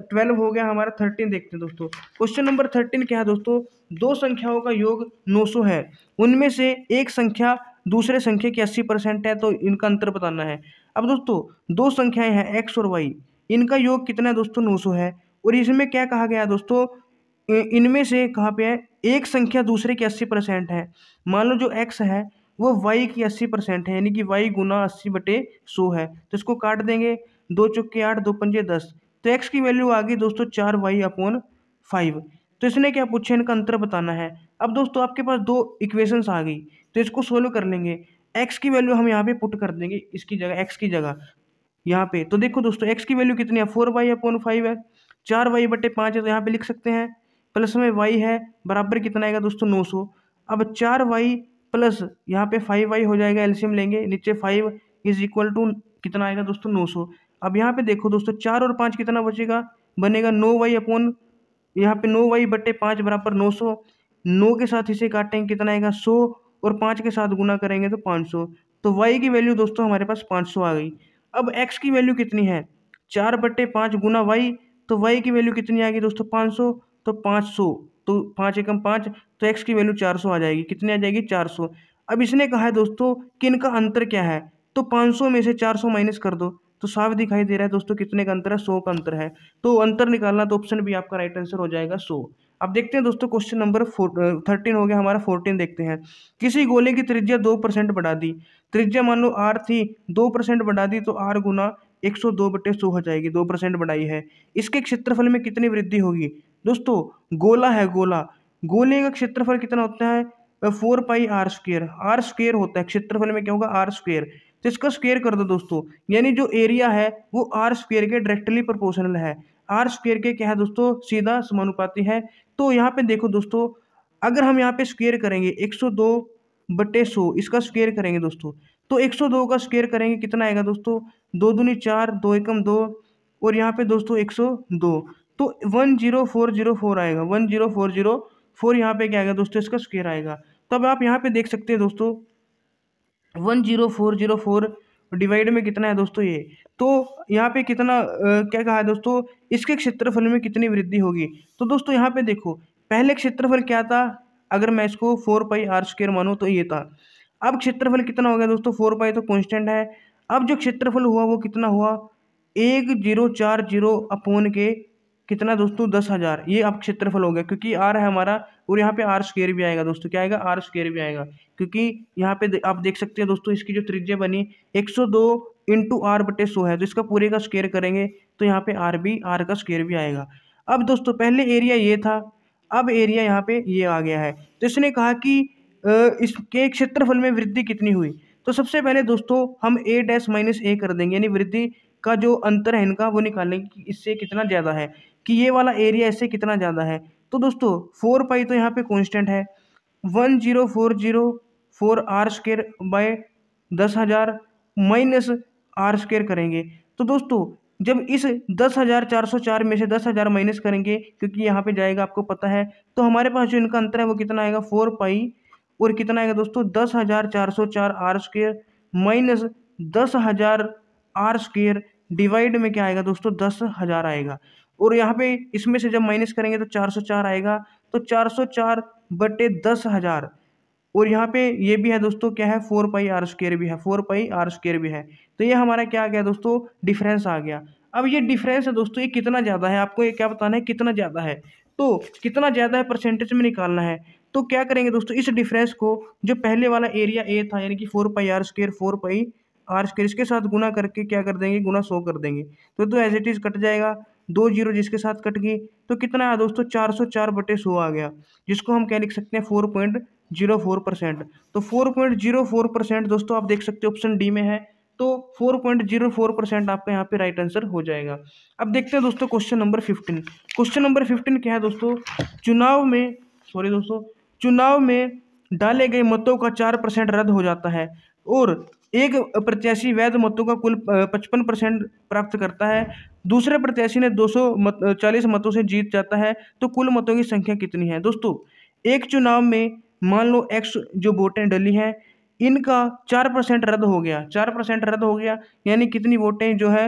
ट्वेल्व हो गया हमारा थर्टीन देखते हैं दोस्तों क्वेश्चन नंबर थर्टीन क्या है दोस्तों दो संख्याओं का योग नौ सौ है उनमें से एक संख्या दूसरे संख्या की अस्सी परसेंट है तो इनका अंतर बताना है अब दोस्तों दो संख्याएं हैं एक्स और वाई इनका योग कितना है दोस्तों नौ सौ है और इसमें क्या कहा गया है दोस्तों इनमें से कहाँ पे है एक संख्या दूसरे की अस्सी परसेंट है मान लो जो एक्स है वो वाई की अस्सी परसेंट है यानी कि वाई गुना अस्सी बटे सौ है तो इसको काट देंगे दो चुके आठ दो पंजे दस तो एक्स की वैल्यू आ गई दोस्तों चार वाई अपोन फाइव तो इसने क्या पूछा इनका अंतर बताना है अब दोस्तों आपके पास दो इक्वेशंस आ गई तो इसको सोल्व कर लेंगे एक्स की वैल्यू हम यहाँ पे पुट कर देंगे इसकी जगह एक्स की जगह यहाँ पे तो देखो दोस्तों एक्स की वैल्यू कितनी है फोर वाई अपॉन फाइव है चार वाई बटे पाँच है तो यहाँ पे लिख सकते हैं प्लस में वाई है बराबर कितना आएगा दोस्तों नौ सौ अब चार वाई प्लस यहाँ पे फाइव वाई हो जाएगा एल्शियम लेंगे नीचे फाइव इज इक्वल टू कितना आएगा दोस्तों नौ सौ अब यहाँ पे देखो दोस्तों चार और पाँच कितना बचेगा बनेगा नो वाई अपोन यहाँ पे नो वाई बटे पाँच बराबर नौ सौ नौ के साथ इसे काटेंगे कितना आएगा सौ और पाँच के साथ गुना करेंगे तो पाँच सौ तो वाई की वैल्यू दोस्तों हमारे पास पाँच सौ आ गई अब एक्स की वैल्यू कितनी है चार बटे पाँच गुना वाई तो वाई की वैल्यू कितनी आएगी दोस्तों पाँच सौ तो पाँच सौ तो पाँच एकम पाँच तो एक्स की वैल्यू चार सौ आ जाएगी कितनी आ जाएगी चार सौ अब इसने कहा है दोस्तों कि इनका अंतर क्या है तो पाँच सौ में से चार सौ माइनस कर दो तो साफ दिखाई दे रहा है दोस्तों कितने का अंतर है सौ का अंतर है तो अंतर निकालना तो ऑप्शन भी आपका राइट आंसर हो जाएगा सौ अब देखते हैं दोस्तों क्वेश्चन नंबर थर्टीन हो गया हमारा फोर्टीन देखते हैं किसी गोले की त्रिज्या दो परसेंट बढ़ा दी त्रिज्या मान लो आर थी दो परसेंट बढ़ा दी तो आर गुना एक सौ दो बटे सौ हो जाएगी दो परसेंट बढ़ाई है इसके क्षेत्रफल में कितनी वृद्धि होगी दोस्तों गोला है गोला गोले का क्षेत्रफल कितना होता है फोर पाई आर स्क्र आर स्क्वेयर होता है क्षेत्रफल में क्या होगा आर स्क्वेयर तो इसका स्क्वेयर कर दो दोस्तों यानी जो एरिया है वो आर स्क्वेयर के डायरेक्टली प्रोपोर्शनल है आर स्क्वेयर के क्या है दोस्तों सीधा समानुपाती है तो यहाँ पे देखो दोस्तों अगर हम यहाँ पे स्क्वेयर करेंगे 102 बटे सौ इसका स्क्वेयर करेंगे दोस्तों तो 102 का स्क्वेयर करेंगे कितना आएगा दोस्तों दो दूनी चार दो एकम दो और यहाँ पे दोस्तों दो तो फोर आएगा वन फोर यहाँ पे क्या आएगा दोस्तों इसका स्क्वेयर आएगा तब आप यहाँ पे देख सकते हैं दोस्तों one zero four zero four divide में कितना है दोस्तों ये तो यहाँ पे कितना आ, क्या कहा है दोस्तों इसके क्षेत्रफल में कितनी वृद्धि होगी तो दोस्तों यहाँ पे देखो पहले क्षेत्रफल क्या था अगर मैं इसको फोर पाई आर स्क्र मानूँ तो ये था अब क्षेत्रफल कितना हो गया दोस्तों फोर पाई तो कॉन्स्टेंट है अब जो क्षेत्रफल हुआ वो कितना हुआ एक जीरो चार जीरो अपोन के कितना दोस्तों दस हज़ार ये अब क्षेत्रफल हो गया क्योंकि आर है हमारा और यहाँ पे आर स्क्वेयर भी आएगा दोस्तों क्या आएगा आर स्क्वेयर भी आएगा क्योंकि यहाँ पे आप देख सकते हैं दोस्तों इसकी जो त्रिज्या बनी एक सौ दो इंटू आर बटे सो है तो इसका पूरे का स्क्वेयर करेंगे तो यहाँ पे आर भी आर का स्क्वेयर भी आएगा अब दोस्तों पहले एरिया ये था अब एरिया यहाँ पे ये आ गया है तो इसने कहा कि इसके क्षेत्रफल में वृद्धि कितनी हुई तो सबसे पहले दोस्तों हम ए डैश माइनस ए कर देंगे यानी वृद्धि का जो अंतर है इनका वो निकालेंगे कि इससे कितना ज़्यादा है कि ये वाला एरिया इससे कितना ज़्यादा है तो दोस्तों फोर पाई तो यहाँ पे कांस्टेंट है one zero four zero four r square by दस हज़ार माइनस आर स्केयर करेंगे तो दोस्तों जब इस दस हज़ार चार सौ चार में से दस हज़ार माइनस करेंगे क्योंकि यहाँ पे जाएगा आपको पता है तो हमारे पास जो इनका अंतर है वो कितना आएगा फोर पाई और कितना आएगा दोस्तों दस हज़ार चार सौ चार आर स्केयर माइनस दस हज़ार आर स्केयर डिवाइड में क्या आएगा दोस्तों दस हज़ार आएगा और यहाँ पे इसमें से जब माइनस करेंगे तो 404 आएगा तो 404 बटे दस हज़ार और यहाँ पे ये भी है दोस्तों क्या है फोर पाई आर स्केयर भी है फोर पाई आर स्केयर भी है तो ये हमारा क्या आ गया दोस्तों डिफरेंस आ गया अब ये डिफरेंस है दोस्तों ये कितना ज़्यादा है आपको ये क्या बताना है कितना ज़्यादा है तो कितना ज़्यादा है परसेंटेज में निकालना है तो क्या करेंगे दोस्तों इस डिफरेंस को जो पहले वाला एरिया ए था यानी कि four pi r square four pi r square इसके साथ गुना करके क्या कर देंगे गुना सौ कर देंगे तो तो एज इट इज़ कट जाएगा दो जीरो जिसके साथ कट गई तो कितना आया दोस्तों चार सौ चार बटे सौ आ गया जिसको हम क्या लिख सकते हैं four point zero four percent तो four point zero four percent दोस्तों आप देख सकते हो ऑप्शन डी में है तो four point zero four percent आपका यहाँ पे राइट आंसर हो जाएगा अब देखते हैं दोस्तों question number fifteen question number fifteen क्या है दोस्तों चुनाव में सॉरी दोस्तों चुनाव में डाले गए मतों का चार परसेंट रद्द हो जाता है और एक प्रत्याशी वैध मतों का कुल पचपन परसेंट प्राप्त करता है दूसरे प्रत्याशी ने दो मत, चालीस मतों से जीत जाता है तो कुल मतों की संख्या कितनी है दोस्तों एक चुनाव में मान लो एक्स जो वोटें डली हैं इनका चार परसेंट रद्द हो गया चार परसेंट रद्द हो गया यानी कितनी वोटें जो है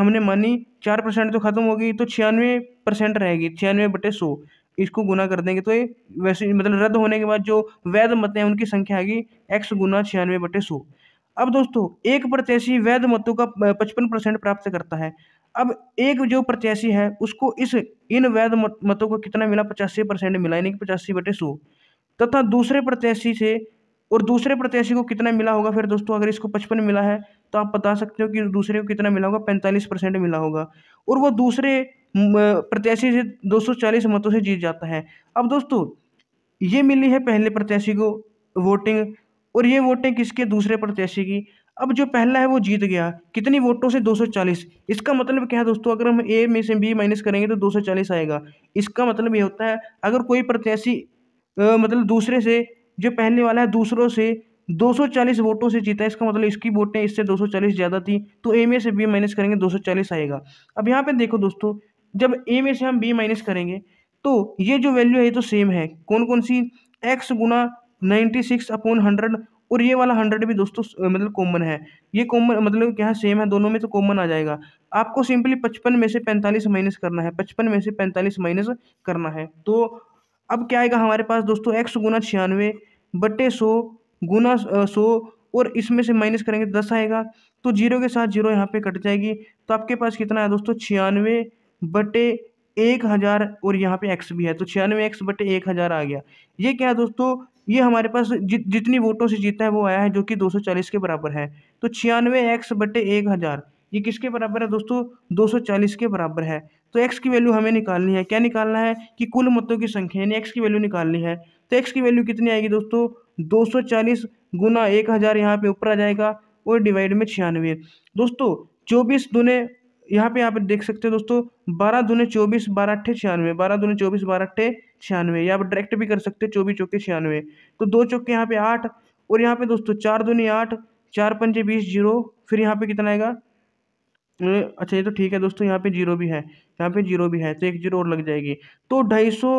हमने मानी चार परसेंट तो खत्म हो गई तो छियानवे परसेंट रहेगी छियानवे बटे सौ इसको गुना कर देंगे तो ये वैसे मतलब रद्द होने के बाद जो वैध मतें हैं उनकी संख्या आएगी एक्स गुना छियानवे बटे सौ अब दोस्तों एक प्रत्याशी वैध मतों का पचपन परसेंट प्राप्त करता है अब एक जो प्रत्याशी है उसको इस इन वैध मतों को कितना मिला पचासी परसेंट मिला यानी कि पचासी बटे सौ तथा दूसरे प्रत्याशी से और दूसरे प्रत्याशी को कितना मिला होगा फिर दोस्तों अगर इसको पचपन मिला है तो आप बता सकते हो कि दूसरे को कितना मिला होगा पैंतालीस परसेंट मिला होगा और वो दूसरे प्रत्याशी से चालीस मतों से जीत जाता है अब दोस्तों ये मिली है पहले प्रत्याशी को वोटिंग और ये वोटें किसके दूसरे प्रत्याशी की अब जो पहला है वो जीत गया कितनी वोटों से 240 इसका मतलब क्या है दोस्तों अगर हम ए में से बी माइनस करेंगे तो 240 आएगा इसका मतलब ये होता है अगर कोई प्रत्याशी मतलब दूसरे से जो पहले वाला है दूसरों से 240 वोटों से जीता है इसका मतलब इसकी वोटें इससे 240 ज़्यादा थी तो ए में से बी माइनस करेंगे दो आएगा अब यहाँ पर देखो दोस्तों जब ए में से हम बी माइनस करेंगे तो ये जो वैल्यू है ये तो सेम है कौन कौन सी एक्स गुना नाइन्टी सिक्स अपॉन हंड्रेड और ये वाला हंड्रेड भी दोस्तों मतलब कॉमन है ये कॉमन मतलब क्या सेम है दोनों में तो कॉमन आ जाएगा आपको सिंपली पचपन में से पैंतालीस माइनस करना है पचपन में से पैंतालीस माइनस करना है तो अब क्या आएगा हमारे पास दोस्तों एक्स गुना छियानवे बटे सौ गुना सौ और इसमें से माइनस करेंगे दस आएगा तो जीरो के साथ जीरो यहाँ पे कट जाएगी तो आपके पास कितना है दोस्तों छियानवे बटे एक हज़ार और यहाँ पे एक्स भी है तो छियानवे एक्स बटे एक हज़ार आ गया ये क्या है दोस्तों ये हमारे पास जि, जितनी वोटों से जीता है वो आया है जो कि 240 के बराबर है तो छियानवे एक्स बटे एक हज़ार ये किसके बराबर है दोस्तों 240 के बराबर है तो एक्स की वैल्यू हमें निकालनी है क्या निकालना है कि कुल मतों की संख्या यानी एक्स की वैल्यू निकालनी है तो एक्स की वैल्यू कितनी आएगी दोस्तों 240 गुना एक हज़ार यहाँ पर ऊपर आ जाएगा और डिवाइड में छियानवे दोस्तों चौबीस दुने यहाँ पे आप देख सकते हो दोस्तों बारह दुने चौबीस बारह अट्ठे छियानवे बारह दुने चौबीस बारह अट्ठे छियानवे या आप डायरेक्ट भी कर सकते हो चौबीस चौके छियानवे तो दो चौके यहाँ पे आठ और यहाँ पे दोस्तों चार दूनी आठ चार पंजे बीस जीरो फिर यहाँ पे कितना आएगा अच्छा ये तो ठीक है दोस्तों यहाँ पे जीरो भी है यहाँ पे जीरो भी है तो एक जीरो और लग जाएगी तो ढाई सौ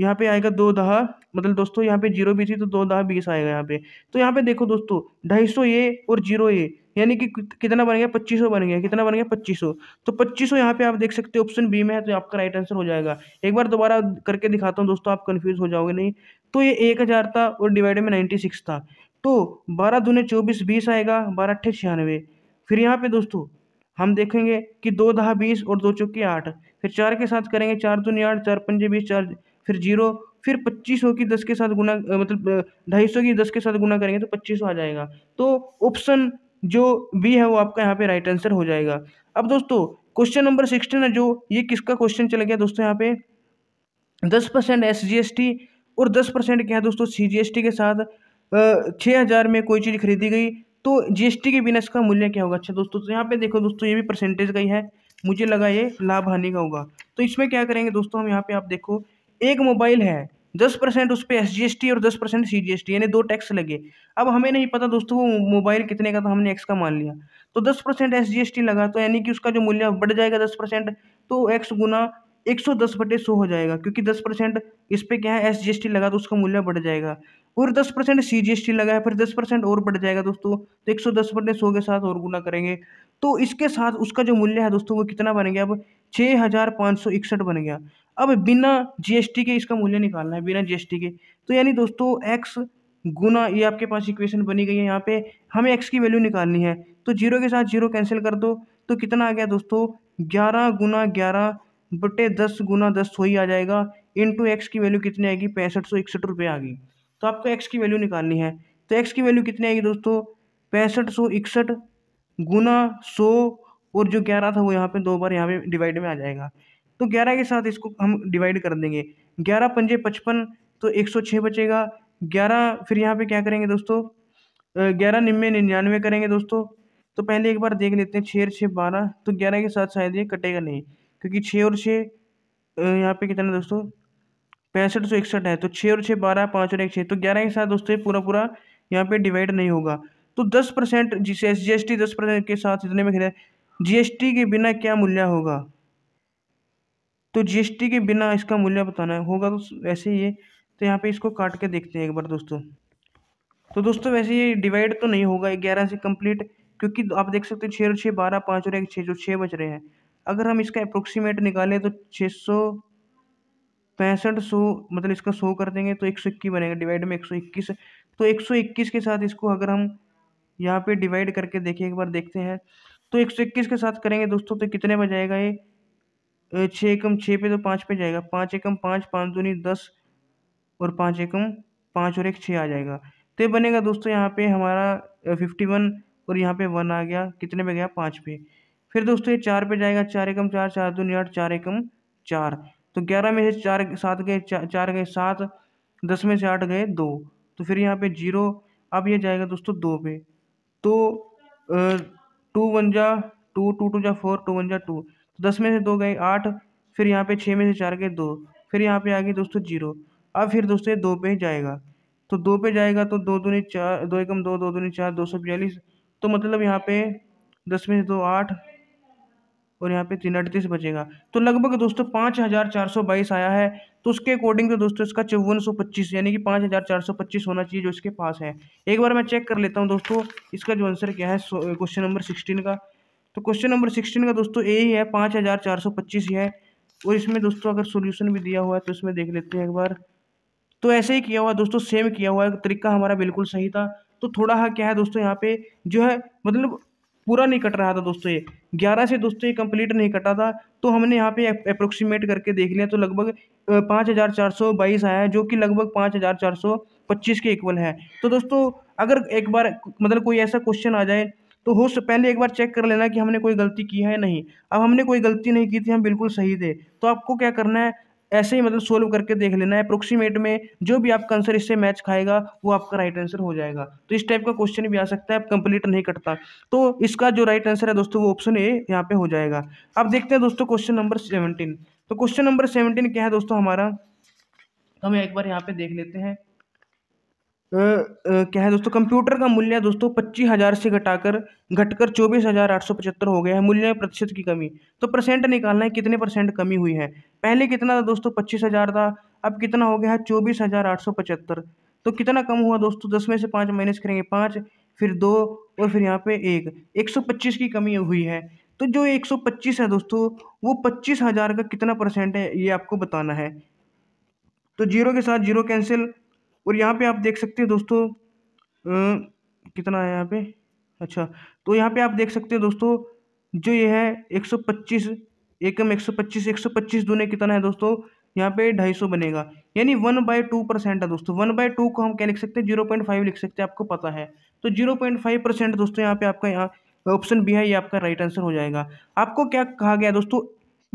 यहाँ पे आएगा दो दहा मतलब दोस्तों यहाँ पे जीरो भी थी तो दो दहा बीस आएगा यहाँ पे तो यहाँ पे देखो दोस्तों ढाई सौ ए और जीरो ए यानी कि कितना बन गया पच्चीस बन गया कितना बन गया पच्चीस तो पच्चीस यहाँ पे आप देख सकते हो ऑप्शन बी में है तो आपका राइट आंसर हो जाएगा एक बार दोबारा करके दिखाता हूँ दोस्तों आप कन्फ्यूज हो जाओगे नहीं तो ये एक हज़ार था और डिवाइड में नाइन्टी सिक्स था तो बारह दूने चौबीस बीस आएगा बारह अट्ठे छियानवे फिर यहाँ पे दोस्तों हम देखेंगे कि दो दहा बीस और दो चौके आठ फिर चार के साथ करेंगे चार दूनी आठ चार पंजे बीस चार फिर जीरो फिर पच्चीस सौ की दस के साथ गुना मतलब ढाई सौ की दस के साथ गुना करेंगे तो पच्चीस सौ आ जाएगा तो ऑप्शन जो बी है वो आपका यहाँ पे राइट आंसर हो जाएगा अब दोस्तों क्वेश्चन नंबर सिक्सटीन है जो ये किसका क्वेश्चन चला गया दोस्तों यहाँ पे दस percent S G S T और दस परसेंट क्या है दोस्तों सी जी एस टी के साथ छः हज़ार में कोई चीज़ खरीदी गई तो जीएसटी के बिना इसका मूल्य क्या होगा अच्छा दोस्तों तो यहाँ पे देखो दोस्तों ये भी परसेंटेज का ही है मुझे लगा ये लाभ हानि का होगा तो इसमें क्या करेंगे दोस्तों हम यहाँ पे आप देखो एक मोबाइल है दस परसेंट उस पर एस जी एस टी और दस percent C G S T यानी दो टैक्स लगे अब हमें नहीं पता दोस्तों वो मोबाइल कितने का था हमने एक्स का मान लिया तो दस percent S G S T लगा तो यानी कि उसका जो मूल्य बढ़ जाएगा दस परसेंट तो एक्स गुना एक सौ दस बटे सौ हो जाएगा क्योंकि दस परसेंट इस पर क्या है एस जी एस टी लगा तो उसका मूल्य बढ़ जाएगा और दस percent C G S T लगा है फिर दस परसेंट और बढ़ जाएगा दोस्तों तो एक सौ दस बटे सौ के साथ और गुना करेंगे तो इसके साथ उसका जो मूल्य है दोस्तों वो कितना बन गया अब छः हज़ार पाँच सौ इकसठ बन गया अब बिना जीएसटी के इसका मूल्य निकालना है बिना जीएसटी के तो यानी दोस्तों एक्स गुना ये आपके पास इक्वेशन बनी गई है यहाँ पे हमें एक्स की वैल्यू निकालनी है तो जीरो के साथ जीरो कैंसिल कर दो तो कितना आ गया दोस्तों ग्यारह गुना ग्यारह बटे दस गुना दस सो ही आ जाएगा इंटू एक्स की वैल्यू कितनी आएगी पैंसठ सौ इकसठ रुपये आ गई तो आपको एक्स की वैल्यू निकालनी है तो एक्स की वैल्यू कितनी आएगी दोस्तों पैंसठ सौ इकसठ गुना सौ और जो ग्यारह था वो यहाँ पे दो बार यहाँ पे डिवाइड में आ जाएगा तो ग्यारह के साथ इसको हम डिवाइड कर देंगे ग्यारह पंजे पचपन तो एक सौ छः बचेगा ग्यारह फिर यहाँ पे क्या करेंगे दोस्तों ग्यारह निम्बे निन्यानवे करेंगे दोस्तों तो पहले एक बार देख लेते हैं छः और छः बारह तो ग्यारह के साथ शायद ये कटेगा नहीं क्योंकि छः और छः यहाँ पे कितना दोस्तों पैंसठ सौ इकसठ है तो छः और छः बारह पाँच और एक छः तो ग्यारह के साथ दोस्तों पूरा पूरा यहाँ पे डिवाइड नहीं होगा तो दस परसेंट जिसे एस जी एस टी दस परसेंट के साथ इतने में खरीदा जी एस टी के बिना क्या मूल्य होगा तो जीएसटी के बिना इसका मूल्य बताना है होगा तो वैसे ही है तो यहाँ पे इसको काट के देखते हैं एक बार दोस्तों तो दोस्तों वैसे ये डिवाइड तो नहीं होगा ग्यारह से कंप्लीट क्योंकि आप देख सकते हैं छः और छः बारह पाँच और एक छः जो छः बच रहे हैं अगर हम इसका अप्रोक्सीमेट निकालें तो छः सौ पैंसठ सौ मतलब इसका सौ कर देंगे तो एक सौ इक्कीस बनेगा डिवाइड में एक सौ इक्कीस तो एक सौ इक्कीस के साथ इसको अगर हम यहाँ पे डिवाइड करके देखें एक बार देखते हैं तो एक सौ इक्कीस के साथ करेंगे दोस्तों तो कितने बजाएगा ये छः एकम छः पे तो पाँच पे जाएगा पाँच एकम पाँच पाँच दूनी दस और पाँच एकम पाँच और एक छः आ जाएगा तो ये बनेगा दोस्तों यहाँ पे हमारा फिफ्टी वन और यहाँ पे वन आ गया कितने पे गया पाँच पे फिर दोस्तों ये चार पे जाएगा चार एकम चार चार दूनी आठ चार एकम चार तो ग्यारह में से चार सात गए चार गए सात दस में से आठ गए दो तो फिर यहाँ पर जीरो अब यह जाएगा दोस्तों दो पे तो टू वन जा टू टू टू जा फोर टू वन जा टू दस में से दो गए आठ फिर यहाँ पे छः में से चार गए दो फिर यहाँ पे आ गई दोस्तों जीरो अब फिर दोस्तों ये दो पे जाएगा तो दो पे जाएगा तो दो दूनी चार दो एकम दो दो दूनी चार दो सौ बयालीस तो मतलब यहाँ पे दस में से दो आठ और यहाँ पे तीन अड़तीस बचेगा तो लगभग दोस्तों पाँच हज़ार चार सौ बाईस आया है तो उसके अकॉर्डिंग तो दोस्तों इसका चौवन सौ पच्चीस यानी कि पाँच हज़ार चार सौ पच्चीस होना चाहिए जो इसके पास है एक बार मैं चेक कर लेता हूँ दोस्तों इसका जो आंसर क्या है क्वेश्चन नंबर सिक्सटीन का तो क्वेश्चन नंबर सिक्सटीन का दोस्तों ए ही है पाँच हज़ार चार सौ पच्चीस ही है और इसमें दोस्तों अगर सोल्यूशन भी दिया हुआ है तो इसमें देख लेते हैं एक बार तो ऐसे ही किया हुआ दोस्तों सेम किया हुआ है तरीका हमारा बिल्कुल सही था तो थोड़ा हाँ क्या है दोस्तों यहाँ पे जो है मतलब पूरा नहीं कट रहा था दोस्तों ये ग्यारह से दोस्तों ये कंप्लीट नहीं कटा था तो हमने यहाँ पे अप्रोक्सीमेट करके देख लिया तो लगभग पाँच हज़ार चार सौ बाईस आया है जो कि लगभग पाँच हज़ार चार सौ पच्चीस के इक्वल है तो दोस्तों अगर एक बार मतलब कोई ऐसा क्वेश्चन आ जाए तो हो पहले एक बार चेक कर लेना कि हमने कोई गलती की है नहीं अब हमने कोई गलती नहीं की थी हम बिल्कुल सही थे तो आपको क्या करना है ऐसे ही मतलब सोल्व करके देख लेना है अप्रोक्सीमेट में जो भी आपका आंसर इससे मैच खाएगा वो आपका राइट आंसर हो जाएगा तो इस टाइप का क्वेश्चन भी आ सकता है कंप्लीट नहीं कटता तो इसका जो राइट आंसर है दोस्तों वो ऑप्शन ए यहाँ पे हो जाएगा अब देखते हैं दोस्तों क्वेश्चन नंबर सेवनटीन तो क्वेश्चन नंबर सेवनटीन क्या है दोस्तों हमारा तो हम एक बार यहाँ पे देख लेते हैं क्या है दोस्तों कंप्यूटर का मूल्य दोस्तों पच्चीस हज़ार से घटाकर घटकर चौबीस हज़ार आठ सौ पचहत्तर हो गया है मूल्य प्रतिशत की कमी तो परसेंट निकालना है कितने परसेंट कमी हुई है पहले कितना था दोस्तों पच्चीस हज़ार था अब कितना हो गया है चौबीस हज़ार आठ सौ पचहत्तर तो कितना कम हुआ दोस्तों दस में से पाँच माइनस करेंगे पाँच फिर दो और फिर यहाँ पे एक एक सौ पच्चीस की कमी हुई है तो जो एक सौ पच्चीस है दोस्तों वो पच्चीस हज़ार का कितना परसेंट है ये आपको बताना है तो जीरो के साथ जीरो कैंसिल और यहाँ पे आप देख सकते हैं दोस्तों कितना है यहाँ पे अच्छा तो यहाँ पे आप देख सकते हैं दोस्तों जो ये है 125 एकम 125 125 दूने कितना है दोस्तों यहाँ पे 250 बनेगा यानी वन बाई टू परसेंट है दोस्तों वन बाई टू को हम क्या लिख सकते हैं जीरो पॉइंट फाइव लिख सकते हैं आपको पता है तो जीरो पॉइंट फाइव परसेंट दोस्तों यहाँ पे आपका यहाँ ऑप्शन बी है ये आपका राइट आंसर हो जाएगा आपको क्या कहा गया दोस्तों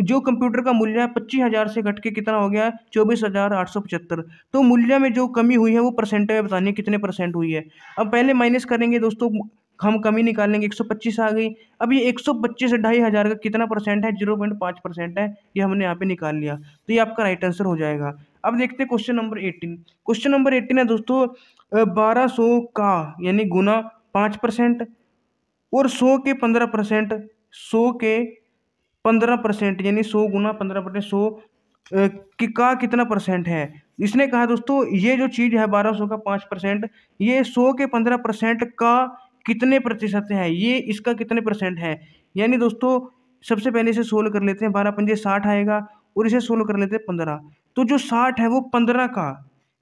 जो कंप्यूटर का मूल्य है पच्चीस हज़ार से घट के कितना हो गया है चौबीस हज़ार आठ सौ पचहत्तर तो मूल्य में जो कमी हुई है वो परसेंट में बतानी है कितने परसेंट हुई है अब पहले माइनस करेंगे दोस्तों हम कमी निकालेंगे एक सौ पच्चीस आ गई अब ये एक सौ से ढाई हज़ार का कितना परसेंट है जीरो पॉइंट पाँच परसेंट है ये हमने यहाँ पे निकाल लिया तो ये आपका राइट आंसर हो जाएगा अब देखते हैं question number eighteen question number eighteen है दोस्तों बारह सौ का यानी गुना पाँच परसेंट और सौ के पंद्रह परसेंट सौ के पंद्रह परसेंट यानी सौ गुना पंद्रह परसेंट सौ कि का कितना परसेंट है इसने कहा दोस्तों ये जो चीज़ है बारह सौ का पाँच परसेंट ये सौ के पंद्रह परसेंट का कितने प्रतिशत है ये इसका कितने परसेंट है यानी दोस्तों सबसे पहले इसे सोल्व कर लेते हैं बारह पंजे साठ आएगा और इसे सोल्व कर लेते हैं पंद्रह तो जो साठ है वो पंद्रह का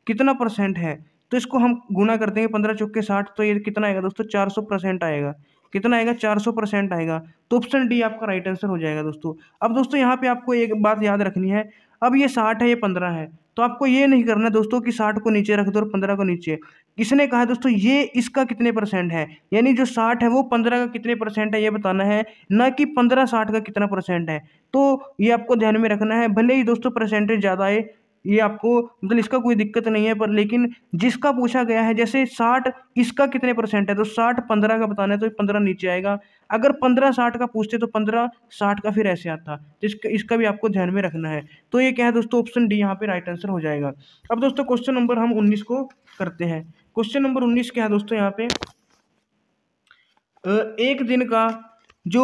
कितना परसेंट है तो इसको हम गुना कर देंगे पंद्रह चौके साठ तो ये कितना आएगा दोस्तों चार सौ परसेंट आएगा कितना आएगा 400 परसेंट आएगा तो ऑप्शन डी आपका राइट आंसर हो जाएगा दोस्तों अब दोस्तों यहाँ पे आपको एक बात याद रखनी है अब ये साठ है ये पंद्रह है तो आपको ये नहीं करना है दोस्तों कि साठ को नीचे रख दो और पंद्रह को नीचे किसने कहा दोस्तों ये इसका कितने परसेंट है यानी जो साठ है वो पंद्रह का कितने परसेंट है ये बताना है ना कि पंद्रह साठ का कितना परसेंट है तो ये आपको ध्यान में रखना है भले ही दोस्तों परसेंटेज ज़्यादा आए ये आपको मतलब इसका कोई दिक्कत नहीं है पर लेकिन जिसका पूछा गया है जैसे साठ इसका कितने परसेंट है तो साठ पंद्रह का बताना है तो पंद्रह नीचे आएगा अगर पंद्रह साठ का पूछते तो पंद्रह साठ का फिर ऐसे आता तो इसका इसका भी आपको ध्यान में रखना है तो ये क्या है दोस्तों ऑप्शन डी यहाँ पे राइट आंसर हो जाएगा अब दोस्तों क्वेश्चन नंबर हम उन्नीस को करते हैं क्वेश्चन नंबर उन्नीस क्या है दोस्तों यहाँ पे एक दिन का जो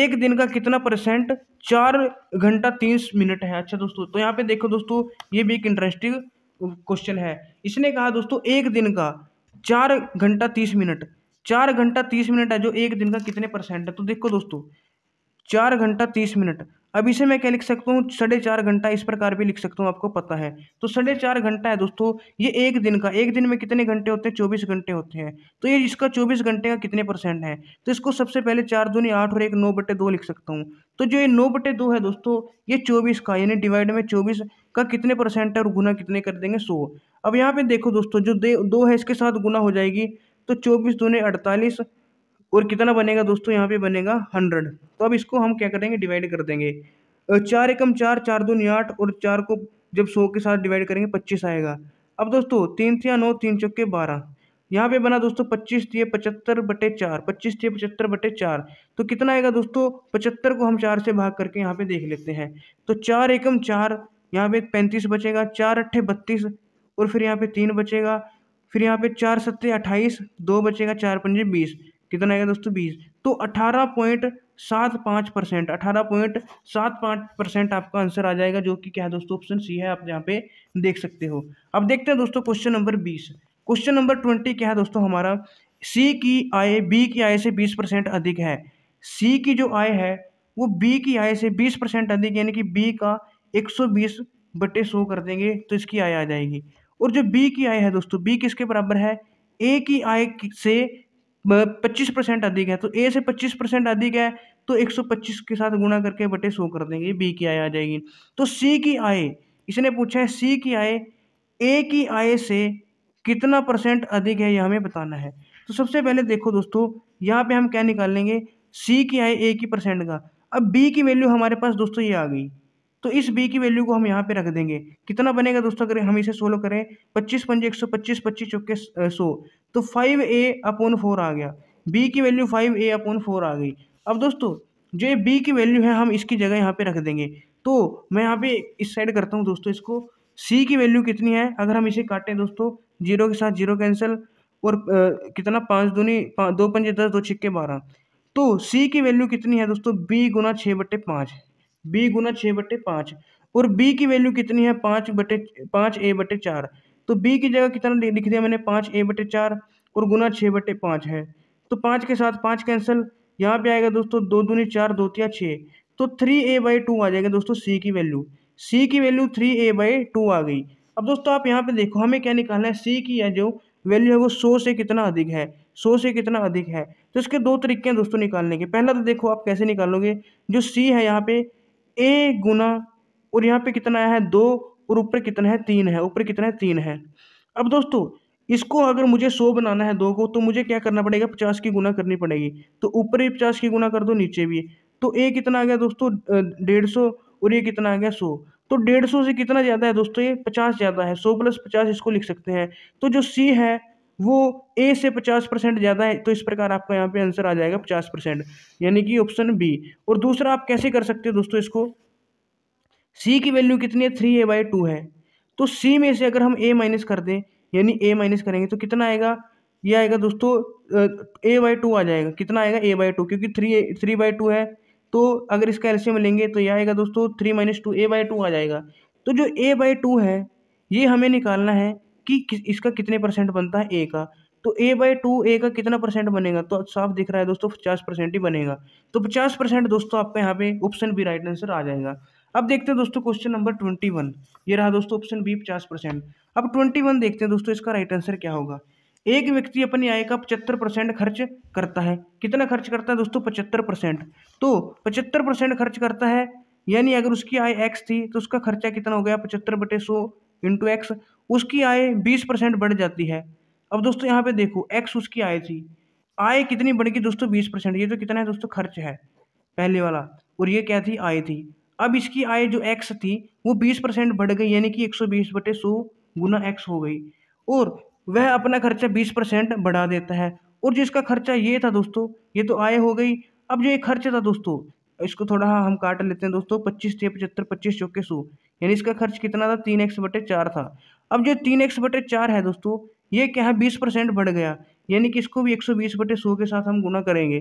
एक दिन का कितना परसेंट चार घंटा तीस मिनट है अच्छा दोस्तों तो यहाँ पे देखो दोस्तों ये भी एक इंटरेस्टिंग क्वेश्चन है इसने कहा दोस्तों एक दिन का चार घंटा तीस मिनट चार घंटा तीस मिनट है जो एक दिन का कितने परसेंट है तो देखो दोस्तों चार घंटा तीस मिनट अब इसे मैं क्या लिख सकता हूँ साढ़े चार घंटा इस प्रकार भी लिख सकता हूँ आपको पता है तो साढ़े चार घंटा है दोस्तों ये एक दिन का एक दिन में कितने घंटे होते हैं चौबीस घंटे होते हैं तो ये इसका चौबीस घंटे का कितने परसेंट है तो इसको सबसे पहले चार दूनी आठ और एक नौ बटे दो लिख सकता हूँ तो जो ये नौ बटे दो है दोस्तों ये चौबीस का यानी डिवाइड में चौबीस का कितने परसेंट है और गुना कितने कर देंगे सो अब यहाँ पर देखो दोस्तों जो दे दो है इसके साथ गुना हो जाएगी तो चौबीस दूने अड़तालीस और कितना बनेगा दोस्तों यहाँ पे बनेगा हंड्रेड तो अब इसको हम क्या करेंगे डिवाइड कर देंगे चार एकम चार चार दो आठ और चार को जब सौ के साथ डिवाइड करेंगे पच्चीस आएगा अब दोस्तों तीन थिया नौ तीन चौके बारह यहाँ पे बना दोस्तों पच्चीस थिए पचहत्तर बटे चार पच्चीस थिए पचहत्तर बटे चार तो कितना आएगा दोस्तों पचहत्तर को हम चार से भाग करके यहाँ पे देख लेते हैं तो चार एकम चार यहाँ पे पैंतीस बचेगा चार अट्ठे बत्तीस और फिर यहाँ पे तीन बचेगा फिर यहाँ पे चार सत्ते अट्ठाईस दो बचेगा चार पंजे बीस कितना आएगा दोस्तों बीस तो अठारह पॉइंट सात पाँच परसेंट अठारह पॉइंट सात पाँच परसेंट आपका आंसर आ जाएगा जो कि क्या है दोस्तों ऑप्शन सी है आप यहाँ पे देख सकते हो अब देखते हैं दोस्तों क्वेश्चन नंबर बीस क्वेश्चन नंबर ट्वेंटी क्या है दोस्तों हमारा सी की आय बी की आय से बीस परसेंट अधिक है सी की जो आय है वो बी की आय से बीस परसेंट अधिक यानी कि बी का एक सौ बीस बटे सौ कर देंगे तो इसकी आय आ जाएगी और जो बी की आय है दोस्तों बी किसके बराबर है ए की आय से मतलब पच्चीस परसेंट अधिक है तो ए से पच्चीस परसेंट अधिक है तो एक सौ पच्चीस के साथ गुणा करके बटे सो कर देंगे बी की आय आ जाएगी तो सी की आय इसने पूछा है सी की आय ए की आय से कितना परसेंट अधिक है यह हमें बताना है तो सबसे पहले देखो दोस्तों यहाँ पे हम क्या निकाल लेंगे सी की आय ए की परसेंट का अब बी की वैल्यू हमारे पास दोस्तों ये आ गई तो इस बी की वैल्यू को हम यहाँ पे रख देंगे कितना बनेगा दोस्तों अगर हम इसे सोलो करें पच्चीस पंजे एक सौ पच्चीस पच्चीस चौके सो तो फाइव ए अपोन फोर आ गया बी की value five A upon four आ गई अब दोस्तों जो ये बी की वैल्यू है हम इसकी जगह यहाँ पे रख देंगे तो मैं यहाँ पे इस साइड करता हूँ दोस्तों इसको सी की वैल्यू कितनी है अगर हम इसे काटें दोस्तों जीरो के साथ जीरो कैंसिल और आ, कितना पाँच दूनी पा, दो पंजे दस दो छिक्के बारह तो सी की वैल्यू कितनी है दोस्तों बी गुना छः बटे पाँच बी गुना छः बटे पाँच और बी की वैल्यू कितनी है पाँच बटे पाँच ए बटे चार तो बी की जगह कितना लिख दिया मैंने पाँच ए बटे चार और गुना छः बटे पाँच है तो पाँच के साथ पाँच कैंसिल यहाँ पे आएगा दोस्तों दो दूनी चार दो तिया छः तो थ्री ए बाई टू आ जाएगा दोस्तों सी की वैल्यू सी की value three A by two आ गई अब दोस्तों आप यहाँ पे देखो हमें क्या निकालना है सी की है जो वैल्यू है वो सौ से कितना अधिक है सौ से कितना अधिक है तो इसके दो तरीके हैं दोस्तों निकालने के पहला तो देखो आप कैसे निकालोगे जो सी है यहाँ पे ए गुना और यहाँ पे कितना आया है दो और ऊपर कितना है तीन है ऊपर कितना है तीन है अब दोस्तों इसको अगर मुझे सौ बनाना है दो को तो मुझे क्या करना पड़ेगा पचास की गुना करनी पड़ेगी तो ऊपर ही पचास की गुना कर दो नीचे भी तो ए कितना आ गया दोस्तों डेढ़ सौ और ये कितना आ गया सौ तो डेढ़ सौ से कितना ज़्यादा है दोस्तों ये पचास ज़्यादा है सौ प्लस पचास इसको लिख सकते हैं तो जो सी है वो ए से पचास परसेंट ज़्यादा है तो इस प्रकार आपका यहाँ पे आंसर आ जाएगा पचास परसेंट यानी कि ऑप्शन बी और दूसरा आप कैसे कर सकते हो दोस्तों इसको सी की वैल्यू कितनी है थ्री ए बाई टू है तो सी में से अगर हम ए माइनस कर दें यानी ए माइनस करेंगे तो कितना आएगा ये आएगा दोस्तों ए बाई टू आ जाएगा कितना आएगा ए बाई टू क्योंकि three A three by two है तो अगर इसका एल्शियम लेंगे तो यह आएगा दोस्तों three minus two A by two आ जाएगा तो जो ए बाई टू है ये हमें निकालना है कि, इसका कितने परसेंट बनता है ए का तो ए बाई टू ए का कितना परसेंट बनेगा तो साफ दिख रहा है दोस्तों पचास परसेंट ही बनेगा तो पचास परसेंट दोस्तों आपका यहाँ पे ऑप्शन बी राइट आंसर आ जाएगा अब देखते हैं दोस्तों क्वेश्चन नंबर ट्वेंटी वन ये रहा दोस्तों ऑप्शन बी पचास परसेंट अब ट्वेंटी वन देखते हैं दोस्तों इसका राइट आंसर क्या होगा एक व्यक्ति अपनी आय का पचहत्तर परसेंट खर्च करता है कितना खर्च करता है दोस्तों पचहत्तर परसेंट तो पचहत्तर परसेंट खर्च करता है यानी अगर उसकी आय एक्स थी तो उसका खर्चा कितना हो गया पचहत्तर बटे सौ इंटू एक्स उसकी आय बीस परसेंट बढ़ जाती है अब दोस्तों यहाँ पे देखो एक्स उसकी आय थी आय कितनी बढ़ गई दोस्तों बीस परसेंट ये तो कितना है दोस्तों खर्च है पहले वाला और ये क्या थी आय थी अब इसकी आय जो एक्स थी वो बीस परसेंट बढ़ गई यानी कि एक सौ बीस बटे सौ गुना एक्स हो गई और वह अपना खर्चा बीस परसेंट बढ़ा देता है और जिसका खर्चा ये था दोस्तों ये तो आय हो गई अब जो ये खर्च था दोस्तों इसको थोड़ा हम काट लेते हैं दोस्तों पच्चीस थे पचहत्तर पच्चीस चौके सौ यानी इसका खर्च कितना था तीन एक्स बटे चार था अब जो तीन एक्स बटे चार है दोस्तों ये क्या है बीस परसेंट बढ़ गया यानी कि इसको भी एक सौ बीस बटे सौ के साथ हम गुना करेंगे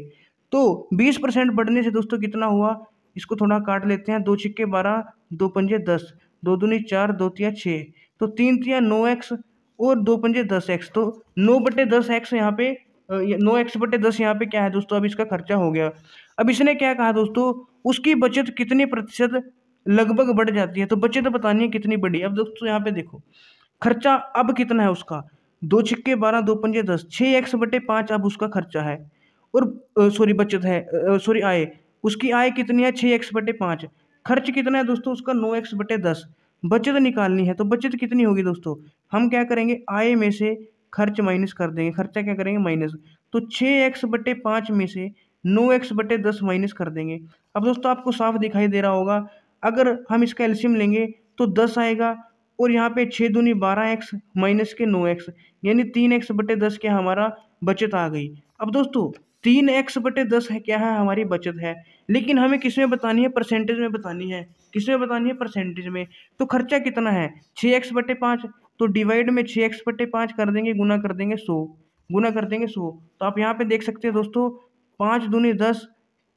तो बीस परसेंट बढ़ने से दोस्तों कितना हुआ इसको थोड़ा काट लेते हैं दो छिक्के बारह दो पंजे दस दो दूनी चार दो तिया छः तो तीन तिया नौ एक्स और दो पंजे दस एक्स तो नौ बटे दस एक्स यहाँ पे नौ एक्स बटे दस यहाँ पे क्या है दोस्तों अब इसका खर्चा हो गया अब इसने क्या कहा दोस्तों उसकी बचत कितने प्रतिशत लगभग बढ़ जाती है तो बचत बतानी है कितनी बढ़ी अब दोस्तों यहाँ पे देखो खर्चा अब कितना है उसका दो छिक्के बारह दो पंजे दस छः एक्स बटे पाँच अब उसका खर्चा है और सॉरी बचत है सॉरी आय उसकी आय कितनी है छः एक्स बटे पाँच खर्च कितना है दोस्तों उसका नौ एक्स बटे दस बचत निकालनी है तो बचत कितनी होगी दोस्तों हम क्या करेंगे आय में से खर्च माइनस कर देंगे खर्चा क्या करेंगे माइनस तो छः एक्स बटे पाँच में से नौ एक्स बटे दस माइनस कर देंगे अब दोस्तों आपको साफ दिखाई दे रहा होगा अगर हम इसका एल्शियम लेंगे तो दस आएगा और यहाँ पे छः दूनी बारह एक्स माइनस के नौ एक्स यानी तीन एक्स बटे दस के हमारा बचत आ गई अब दोस्तों तीन एक्स बटे दस है क्या है हमारी बचत है लेकिन हमें किस में बतानी है परसेंटेज में बतानी है किस में बतानी है परसेंटेज में तो खर्चा कितना है छः एक्स बटे पाँच तो डिवाइड में छः एक्स बटे पाँच कर देंगे गुना कर देंगे सौ गुना कर देंगे सौ तो आप यहाँ पे देख सकते हैं दोस्तों पाँच दूनी दस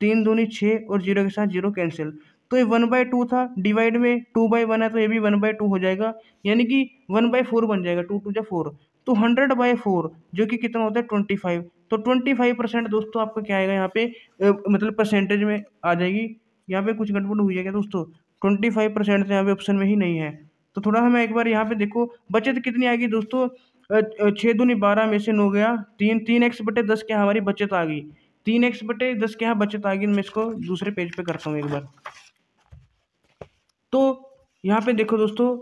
तीन दूनी छः और जीरो के साथ जीरो कैंसिल तो ये वन बाय टू था डिवाइड में टू बाई वन है तो ये भी वन बाय टू हो जाएगा यानी कि वन बाय फोर बन जाएगा टू टू जो फोर तो हंड्रेड बाय फोर जो कि कितना होता है ट्वेंटी फाइव तो ट्वेंटी फाइव परसेंट दोस्तों आपका क्या आएगा यहाँ पे मतलब परसेंटेज में आ जाएगी यहाँ पे कुछ गड़बड़ हुई है क्या दोस्तों ट्वेंटी फाइव परसेंट तो यहाँ पे ऑप्शन में ही नहीं है तो थोड़ा हमें एक बार यहाँ पे देखो बचत कितनी आएगी दोस्तों छः दूनी बारह में से नौ गया तीन तीन एक्स बटे दस के हमारी बचत आ गई तीन एक्स बटे दस के यहाँ बचत आ गई मैं इसको दूसरे पेज पे करता हूँ एक बार तो यहाँ पे देखो दोस्तों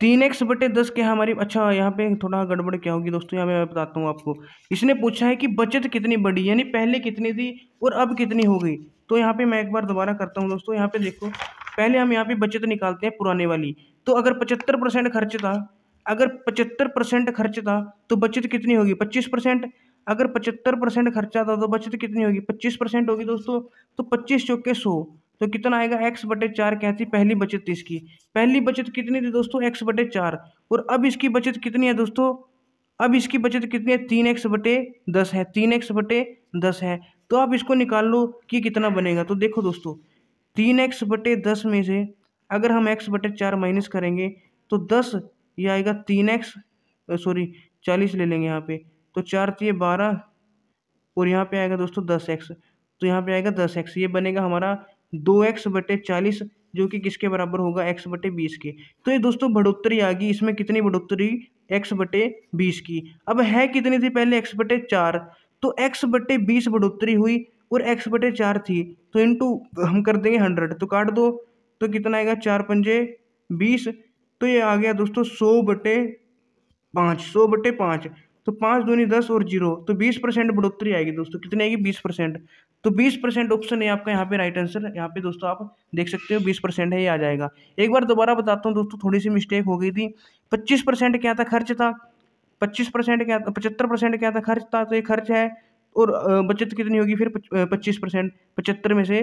तीन एक्स बटे दस के हमारी अच्छा यहाँ पे थोड़ा गड़बड़ क्या होगी दोस्तों यहाँ पे मैं बताता हूँ आपको इसने पूछा है कि बचत कितनी बढ़ी यानी पहले कितनी थी और अब कितनी हो गई तो यहाँ पे मैं एक बार दोबारा करता हूँ दोस्तों यहाँ पे देखो पहले हम यहाँ पे बचत निकालते हैं पुराने वाली तो अगर पचहत्तर परसेंट खर्च था अगर पचहत्तर परसेंट खर्च था तो बचत कितनी होगी पच्चीस परसेंट अगर पचहत्तर परसेंट खर्चा था तो बचत कितनी होगी पच्चीस परसेंट होगी दोस्तों तो पच्चीस चौके सौ तो कितना आएगा एक्स बटे चार क्या थी पहली बचत इसकी पहली बचत कितनी थी दोस्तों एक्स बटे चार और अब इसकी बचत कितनी है दोस्तों अब इसकी बचत कितनी है तीन एक्स बटे दस है तीन एक्स बटे दस है तो आप इसको निकाल लो कि कितना बनेगा तो देखो दोस्तों तीन एक्स बटे दस में से अगर हम एक्स बटे चार माइनस करेंगे तो दस ये आएगा तीन एक्स सॉरी चालीस ले लेंगे यहाँ पे तो चार तीय तो बारह और यहाँ पे आएगा दोस्तों दस एक्स तो यहाँ पे आएगा दस एक्स ये बनेगा हमारा दो एक्स बटे चालीस जो कि किसके बराबर होगा एक्स बटे बीस के तो ये दोस्तों बढ़ोतरी आ गई इसमें कितनी बढ़ोतरी एक्स बटे बीस की अब है कितनी थी पहले एक्स बटे चार तो एक्स बटे बीस बढ़ोतरी हुई और एक्स बटे चार थी तो टू हम कर देंगे हंड्रेड तो काट दो तो कितना आएगा चार पंजे बीस तो ये आ गया दोस्तों सौ बटे पाँच सौ बटे पाँच तो पाँच दूनी दस और जीरो तो बीस परसेंट बढ़ोतरी आएगी दोस्तों कितनी आएगी बीस परसेंट तो 20 परसेंट ऑप्शन है आपका यहाँ पे राइट आंसर यहाँ पे दोस्तों आप देख सकते हो 20 परसेंट है ये आ जाएगा एक बार दोबारा बताता हूँ दोस्तों थोड़ी सी मिस्टेक हो गई थी 25 परसेंट क्या था खर्च था 25 परसेंट क्या था पचहत्तर परसेंट क्या था खर्च था तो ये खर्च है और बचत कितनी होगी फिर पच्चीस परसेंट पचहत्तर में से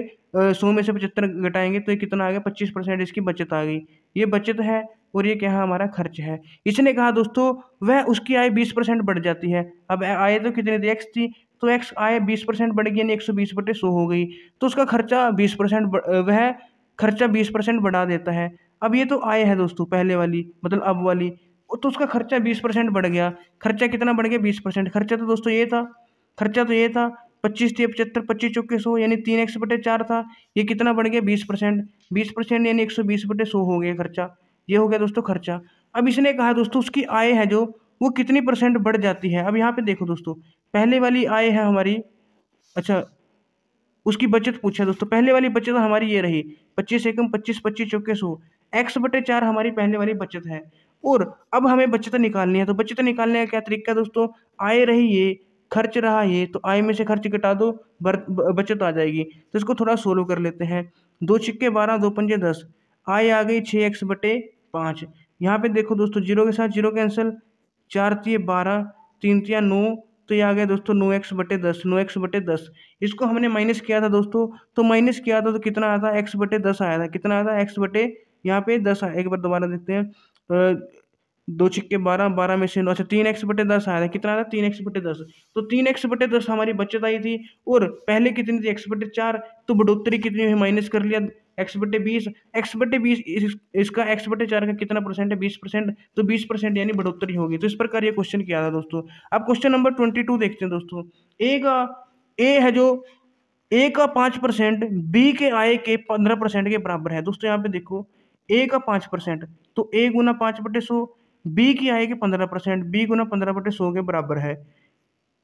सौ में से पचहत्तर घटाएंगे तो ये कितना आ गया पच्चीस परसेंट इसकी बचत आ गई ये बचत है और ये क्या हमारा खर्च है इसने कहा दोस्तों वह उसकी आय बीस परसेंट बढ़ जाती है अब आय तो कितनी थी एक्स थी तो एक्स आय बीस परसेंट बढ़ गई यानी एक सौ बीस बटे सौ हो गई तो उसका खर्चा बीस परसेंट वह खर्चा बीस परसेंट बढ़ा देता है अब ये तो आय है दोस्तों पहले वाली मतलब अब वाली तो उसका खर्चा बीस परसेंट बढ़ गया खर्चा कितना बढ़ गया बीस परसेंट खर्चा तो दोस्तों ये था खर्चा तो ये था पच्चीस थे पचहत्तर पच्चीस चौके सौ यानी तीन एक्स बटे चार था ये कितना बढ़ गया बीस परसेंट बीस परसेंट यानी एक सौ बीस बटे सौ हो गया खर्चा ये हो गया दोस्तों खर्चा अब इसने कहा दोस्तों उसकी आय है जो वो कितनी परसेंट बढ़ जाती है अब यहाँ पे देखो दोस्तों पहले वाली आय है हमारी अच्छा उसकी बचत पूछा दोस्तों पहले वाली बचत हमारी ये रही पच्चीस एकम पच्चीस पच्चीस चौके सौ एक्स बटे चार हमारी पहले वाली बचत है और अब हमें बचत निकालनी है तो बचत निकालने का क्या तरीका है दोस्तों आय रही ये खर्च रहा ये तो आय में से खर्च कटा दो बचत आ जाएगी तो इसको थोड़ा सोलो कर लेते हैं दो छिक्के बारह दो पंजे दस आय आ गई छः एक्स बटे पाँच यहाँ पे देखो दोस्तों जीरो के साथ जीरो कैंसिल चार तीय बारह तीन तीन नौ तो ये आ गया दोस्तों नो एक्स बटे दस नो एक्स बटे दस इसको हमने माइनस किया था दोस्तों तो माइनस किया था तो कितना आया था एक्स बटे दस आया था कितना आया था एक्स बटे यहाँ पे दस आया एक बार दोबारा देखते हैं दो छिक्के बारह बारह में से नौ अच्छा तीन एक्स बटे दस आया था कितना आया था तीन एक्स बटे दस तो तीन एक्स बटे दस हमारी बचत आई थी और पहले कितनी थी एक्स बटे चार तो बढ़ोतरी कितनी हुई माइनस कर लिया एक्स बटे बीस एक्स बटे बीस इसका एक्स बटे चार का कितना परसेंट है बीस परसेंट तो बीस परसेंट यानी बढ़ोतरी होगी तो इस प्रकार ये क्वेश्चन किया था दोस्तों अब क्वेश्चन नंबर ट्वेंटी टू देखते हैं दोस्तों ए का ए है जो ए का पाँच परसेंट बी के आय के पंद्रह परसेंट के बराबर है दोस्तों यहाँ पे देखो ए का पाँच परसेंट तो ए गुना पाँच बटे सौ बी की आय के पंद्रह परसेंट बी गुना पंद्रह बटे सौ के बराबर है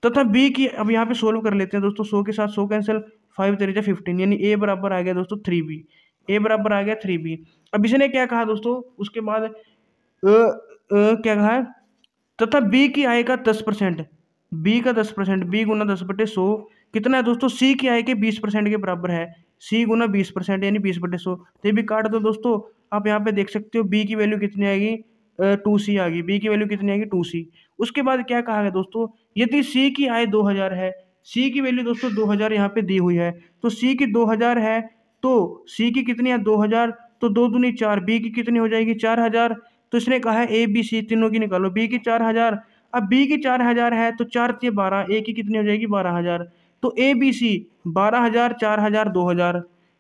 तथा बी की अब यहाँ पे सोल्व कर लेते हैं दोस्तों सौ के साथ सौ कैंसिल फाइव तेरे तरीजा फिफ्टीन यानी ए बराबर आ गया दोस्तों थ्री बी ए बराबर आ गया थ्री बी अब इसने क्या कहा दोस्तों उसके बाद अ क्या कहा है तथा बी की आय का दस परसेंट बी का दस परसेंट बी गुना दस बटे सौ कितना है दोस्तों सी की आय के बीस परसेंट के बराबर है सी गुना बीस परसेंट यानी बीस बटे सौ तो ये भी काट दो दोस्तों आप यहाँ पे देख सकते हो बी की वैल्यू कितनी आएगी टू सी आ गई बी की वैल्यू कितनी आएगी टू सी उसके बाद क्या कहा गया दोस्तों यदि सी की आय दो हज़ार है सी की वैल्यू दोस्तों दो हज़ार यहाँ पे दी हुई है तो सी की दो हज़ार है तो सी की कितनी है दो हज़ार तो दो दूनी चार बी की कितनी हो जाएगी चार हज़ार तो इसने कहा है ए बी सी तीनों की निकालो बी की चार हज़ार अब बी की चार हज़ार है तो चार तीन बारह ए की कितनी हो जाएगी बारह हज़ार तो ए बी सी बारह हज़ार चार हज़ार दो हज़ार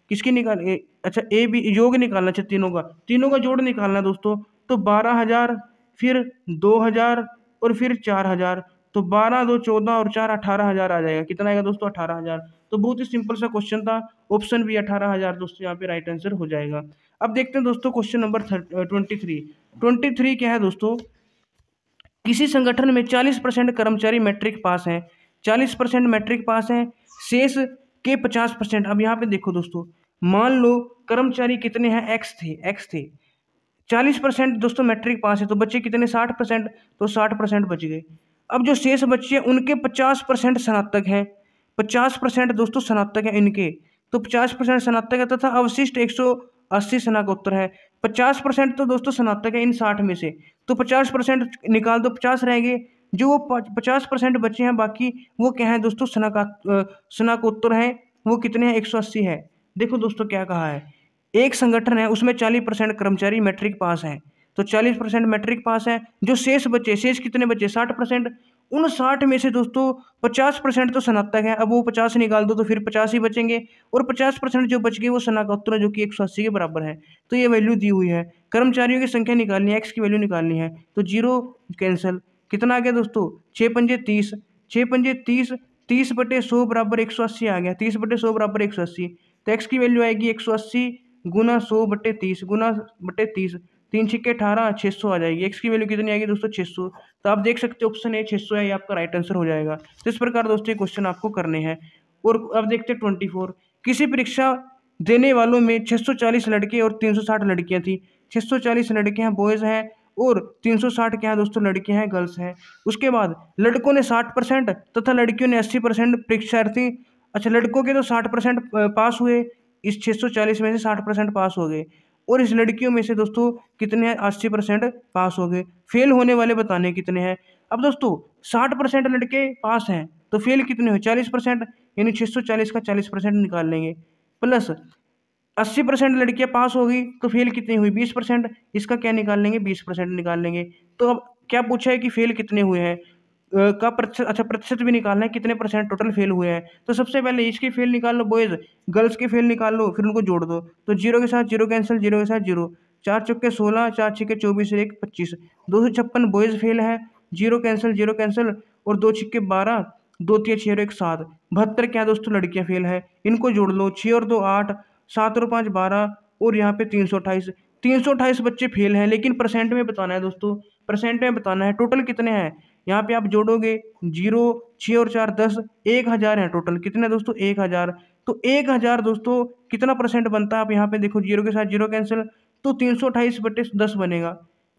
किसकी निकाल अच्छा ए बी योग निकालना अच्छा तीनों का तीनों का जोड़ निकालना है दोस्तों तो बारह हज़ार फिर दो हज़ार और फिर चार हज़ार तो बारह दो चौदह और चार अठारह हज़ार आ जाएगा कितना आएगा दोस्तों अठारह हज़ार तो बहुत ही सिंपल सा क्वेश्चन था ऑप्शन भी अठारह हज़ार दोस्तों यहाँ पे राइट आंसर हो जाएगा अब देखते हैं दोस्तों question number twenty three twenty three क्या है दोस्तों किसी संगठन में चालीस परसेंट कर्मचारी मैट्रिक पास हैं चालीस परसेंट मैट्रिक पास हैं शेष के पचास परसेंट अब यहाँ पे देखो दोस्तों मान लो कर्मचारी कितने हैं एक्स थे एक्स थे चालीस परसेंट दोस्तों मैट्रिक पास है तो बच्चे कितने साठ परसेंट तो साठ परसेंट बच गए अब जो शेष बच्चे हैं उनके पचास परसेंट स्नातक हैं पचास परसेंट दोस्तों स्नातक हैं इनके तो पचास परसेंट स्नातक है तथा अवशिष्ट एक सौ अस्सी स्नाकोत्तर है पचास परसेंट तो दोस्तों स्नातक है इन साठ में से तो पचास परसेंट निकाल दो पचास रह गए जो वो पचास परसेंट बचे हैं बाकी वो क्या है दोस्तों स्नाक स्नाकोत्तर हैं वो कितने हैं एक सौ अस्सी है देखो दोस्तों क्या कहा है एक संगठन है उसमें चालीस परसेंट कर्मचारी मैट्रिक पास हैं तो चालीस परसेंट मैट्रिक पास है जो शेष बचे शेष कितने बचे साठ परसेंट उन साठ में से दोस्तों पचास परसेंट तो सनातक है अब वो पचास निकाल दो तो फिर पचास ही बचेंगे और पचास परसेंट जो बच गए वो स्नाकोत्तर जो कि एक सौ अस्सी के बराबर है तो ये वैल्यू दी हुई है कर्मचारियों की संख्या निकालनी है एक्स की वैल्यू निकालनी है तो जीरो कैंसिल कितना आ गया दोस्तों छः पंजे तीस छः पंजे तीस तीस बटे सौ बराबर एक सौ अस्सी आ गया तीस बटे सौ बराबर एक सौ अस्सी तो एक्स की वैल्यू आएगी एक सौ अस्सी गुना सौ बटे तीस गुना बटे तीस तीन छिक्के अठारह छः सौ आ जाएगी एक्स की वैल्यू कितनी आएगी दोस्तों छः सौ तो आप देख सकते हो ऑप्शन ए छः सौ है ये आपका राइट आंसर हो जाएगा तो इस प्रकार दोस्तों ये क्वेश्चन आपको करने हैं और अब देखते हैं ट्वेंटी फोर किसी परीक्षा देने वालों में सौ चालीस लड़के और तीन सौ साठ लड़कियां थी सौ चालीस लड़के हैं बॉयज़ हैं और तीन सौ साठ क्या है दोस्तों लड़के हैं गर्ल्स हैं उसके बाद लड़कों ने साठ परसेंट तथा लड़कियों ने अस्सी परसेंट परीक्षार्थी अच्छा लड़कों के तो साठ परसेंट पास हुए इस चालीस में से साठ परसेंट पास हो गए और इस लड़कियों में से दोस्तों कितने हैं अस्सी परसेंट पास हो गए फेल होने वाले बताने कितने हैं अब दोस्तों साठ परसेंट लड़के पास हैं तो फेल कितने हुए चालीस परसेंट यानी छः सौ चालीस का चालीस परसेंट निकाल लेंगे प्लस अस्सी परसेंट लड़कियाँ पास हो गई तो फेल कितनी हुई बीस परसेंट इसका क्या निकाल लेंगे बीस परसेंट निकाल लेंगे तो अब क्या पूछा है कि फेल कितने हुए हैं का प्रतिशत अच्छा प्रतिशत भी निकालना है कितने परसेंट टोटल फेल हुए हैं तो सबसे पहले इसकी फेल निकाल लो बॉयज़ गर्ल्स की फेल निकाल लो फिर उनको जोड़ दो तो जीरो के साथ जीरो कैंसिल जीरो के साथ जीरो चार चौके सोलह चार छक्के चौबीस एक पच्चीस दो सौ छप्पन बॉयज़ फेल है जीरो कैंसिल जीरो कैंसिल और दो छक्के बारह दो तीन छः और एक सात बहत्तर क्या दोस्तों लड़कियां फेल है इनको जोड़ लो छः और दो आठ सात और पाँच बारह और यहाँ पे तीन सौ अट्ठाईस तीन सौ अट्ठाईस बच्चे फेल हैं लेकिन परसेंट में बताना है दोस्तों परसेंट में बताना है टोटल कितने हैं यहाँ पे आप जोड़ोगे जीरो छः और चार दस एक हज़ार है टोटल कितने दोस्तों एक हज़ार तो एक हज़ार दोस्तों कितना परसेंट बनता है आप यहाँ पे देखो जीरो के साथ जीरो कैंसिल तो तीन सौ अट्ठाईस बटे दस बनेगा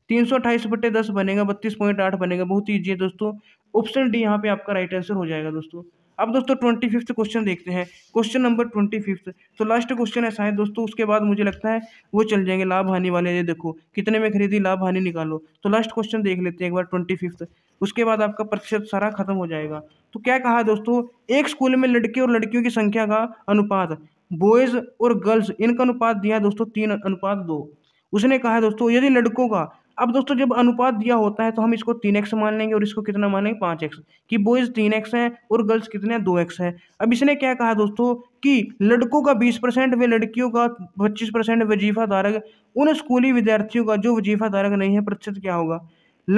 तीन सौ अट्ठाईस बटे दस बनेगा बत्तीस पॉइंट आठ बनेगा बहुत ईजी है दोस्तों ऑप्शन डी यहाँ पे आपका राइट आंसर हो जाएगा दोस्तों अब दोस्तों ट्वेंटी फिफ्थ क्वेश्चन देखते हैं क्वेश्चन नंबर ट्वेंटी फिफ्थ तो लास्ट क्वेश्चन ऐसा है दोस्तों उसके बाद मुझे लगता है वो चल जाएंगे लाभ हानि वाले ये देखो कितने में खरीदी लाभ हानि निकालो तो लास्ट क्वेश्चन देख लेते हैं एक बार ट्वेंटी फिफ्थ उसके बाद आपका प्रतिशत सारा खत्म हो जाएगा तो क्या कहा दोस्तों एक स्कूल में लड़के और लड़कियों की संख्या का अनुपात बॉयज़ और गर्ल्स इनका अनुपात दिया दोस्तों तीन अनुपात दो उसने कहा दोस्तों यदि लड़कों का अब दोस्तों जब अनुपात दिया होता है तो हम इसको तीन एक्स मान लेंगे और इसको कितना मानेंगे पाँच एक्स कि बॉयज़ तीन एक्स हैं और गर्ल्स कितने हैं दो एक्स हैं अब इसने क्या कहा दोस्तों कि लड़कों का बीस परसेंट वे लड़कियों का पच्चीस परसेंट वजीफा धारक उन स्कूली विद्यार्थियों का जो वजीफा धारक नहीं है प्रतिशत क्या होगा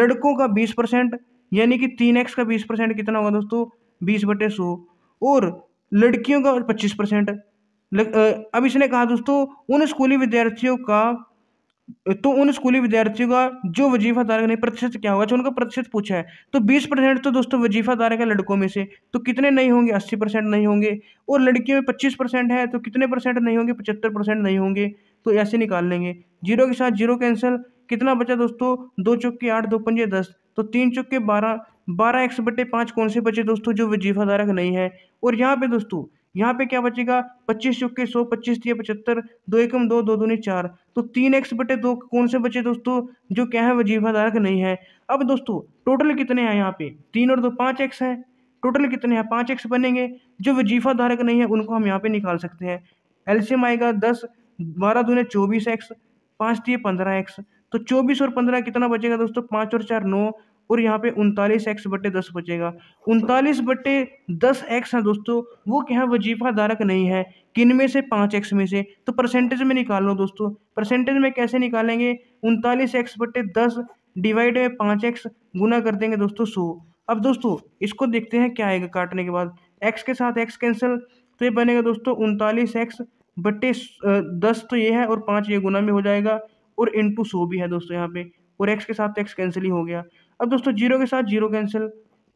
लड़कों का बीस परसेंट यानी कि तीन एक्स का बीस परसेंट कितना होगा दोस्तों बीस बटे सौ और लड़कियों का पच्चीस परसेंट अब इसने कहा दोस्तों उन स्कूली विद्यार्थियों का तो उन स्कूली विद्यार्थियों का जो वजीफा दायर नहीं प्रतिशत क्या होगा जो उनका प्रतिशत पूछा है तो बीस परसेंट तो दोस्तों वजीफा दायर है लड़कों में से तो कितने नहीं होंगे अस्सी परसेंट नहीं होंगे और लड़कियों में पच्चीस परसेंट है तो कितने परसेंट नहीं होंगे पचहत्तर परसेंट नहीं होंगे तो ऐसे निकाल लेंगे जीरो के साथ जीरो कैंसिल कितना बचा दोस्तों दो चौके आठ दो पंजे दस तो तीन चुक्के बारह बारह एक्स बटे पाँच कौन से बचे दोस्तों जो वजीफा धारक नहीं है और यहाँ पे दोस्तों यहाँ पे क्या बचेगा पच्चीस चुक्के सौ पच्चीस दिए पचहत्तर दो एकम दो दो दूनी चार तो तीन एक्स बटे दो कौन से बचे दोस्तों जो क्या है वजीफा धारक नहीं है अब दोस्तों टोटल कितने हैं यहाँ पे तीन और दो पाँच एक्स है टोटल कितने हैं पाँच एक्स बनेंगे जो वजीफा धारक नहीं है उनको हम यहाँ पे निकाल सकते हैं एल्शियम आएगा दस बारह दूने चौबीस एक्स पाँच दिए पंद्रह एक्स तो चौबीस और पंद्रह कितना बचेगा दोस्तों पाँच और चार नौ और यहाँ पे उनतालीस एक्स बटे दस बचेगा उनतालीस बटे दस एक्स है दोस्तों वो क्या वजीफा धारक नहीं है किन में से पाँच एक्स में से तो परसेंटेज में निकाल लो दोस्तों परसेंटेज में कैसे निकालेंगे उनतालीस एक्स बटे दस डिवाइड में पाँच एक्स गुना कर देंगे दोस्तों सो अब दोस्तों इसको देखते हैं क्या आएगा काटने के बाद एक्स के साथ एक्स कैंसिल तो ये बनेगा दोस्तों उनतालीस एक्स बटे दस तो ये है और पाँच ये गुना में हो जाएगा और इंटू सो भी है दोस्तों यहाँ पे और एक्स के साथ एक्स कैंसिल ही हो गया अब दोस्तों जीरो के साथ जीरो कैंसिल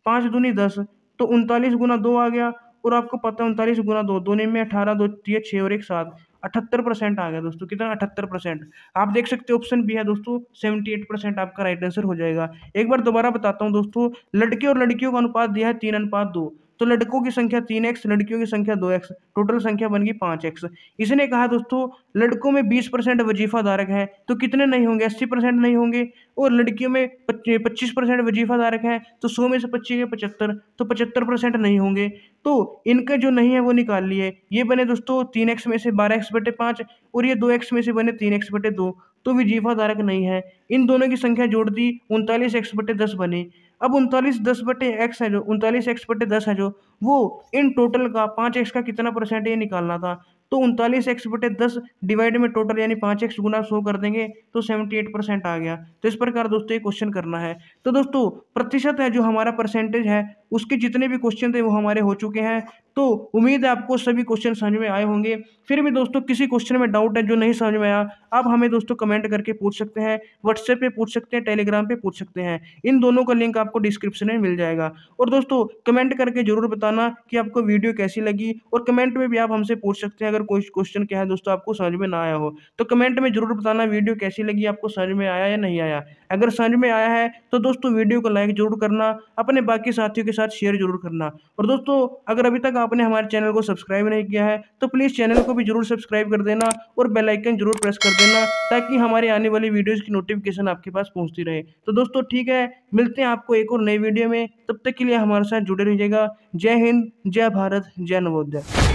पाँच दूनी दस तो उनतालीस गुना दो आ गया और आपको पता है उनतालीस गुना दो दोनों में अठारह दो ये छः और एक सात अठहत्तर परसेंट आ गया दोस्तों कितना अठहत्तर परसेंट आप देख सकते हो ऑप्शन बी है दोस्तों सेवेंटी एट परसेंट आपका राइट आंसर हो जाएगा एक बार दोबारा बताता हूँ दोस्तों लड़के और लड़कियों का अनुपात दिया है तीन अनुपात दो तो लड़कों की संख्या तीन एक्स लड़कियों की संख्या दो एक्स टोटल संख्या बन गई पाँच एक्स इसने कहा दोस्तों लड़कों में बीस परसेंट वजीफा धारक हैं तो कितने नहीं होंगे अस्सी परसेंट नहीं होंगे और लड़कियों में पच्चीस परसेंट वजीफा धारक हैं तो सौ में से पच्चीस के पचहत्तर तो पचहत्तर परसेंट नहीं होंगे तो इनका जो नहीं है वो निकाल लिए ये बने दोस्तों तीन एक्स में से बारह एक्स बटे पाँच और ये दो एक्स में से बने तीन एक्स बटे दो तो वजीफा धारक नहीं है इन दोनों की संख्या जोड़ दी उनतालीस एक्स बटे दस बने अब उनतालीस दस बटे एक्स है जो उनतालीस एक्स बटे दस है जो वो इन टोटल का पाँच एक्स का कितना परसेंट ये निकालना था तो उनतालीस एक्स बटे दस डिवाइड में टोटल यानी पाँच एक्स गुना सो कर देंगे तो सेवेंटी एट परसेंट आ गया तो इस प्रकार दोस्तों ये क्वेश्चन करना है तो दोस्तों प्रतिशत है जो हमारा परसेंटेज है उसके जितने भी क्वेश्चन थे वो हमारे हो चुके हैं तो उम्मीद है आपको सभी क्वेश्चन समझ में आए होंगे फिर भी दोस्तों किसी क्वेश्चन में डाउट है जो नहीं समझ में आया आप हमें दोस्तों कमेंट करके पूछ सकते हैं व्हाट्सएप पे पूछ सकते हैं टेलीग्राम पे पूछ सकते हैं इन दोनों का लिंक आपको डिस्क्रिप्शन में मिल जाएगा और दोस्तों कमेंट करके जरूर बताना कि आपको वीडियो कैसी लगी और कमेंट में भी आप हमसे पूछ सकते हैं अगर कोई क्वेश्चन क्या है दोस्तों आपको समझ में ना आया हो तो कमेंट में जरूर बताना वीडियो कैसी लगी आपको समझ में आया या नहीं आया अगर समझ में आया है तो दोस्तों वीडियो को लाइक जरूर करना अपने बाकी साथियों के साथ शेयर जरूर करना और दोस्तों अगर अभी तक आपने हमारे चैनल को सब्सक्राइब नहीं किया है तो प्लीज़ चैनल को भी जरूर सब्सक्राइब कर देना और बेलाइकन जरूर प्रेस कर देना ताकि हमारे आने वाली वीडियोज़ की नोटिफिकेशन आपके पास पहुँचती रहे तो दोस्तों ठीक है मिलते हैं आपको एक और नई वीडियो में तब तक के लिए हमारे साथ जुड़े रहिएगा जय हिंद जय भारत जय नवोदय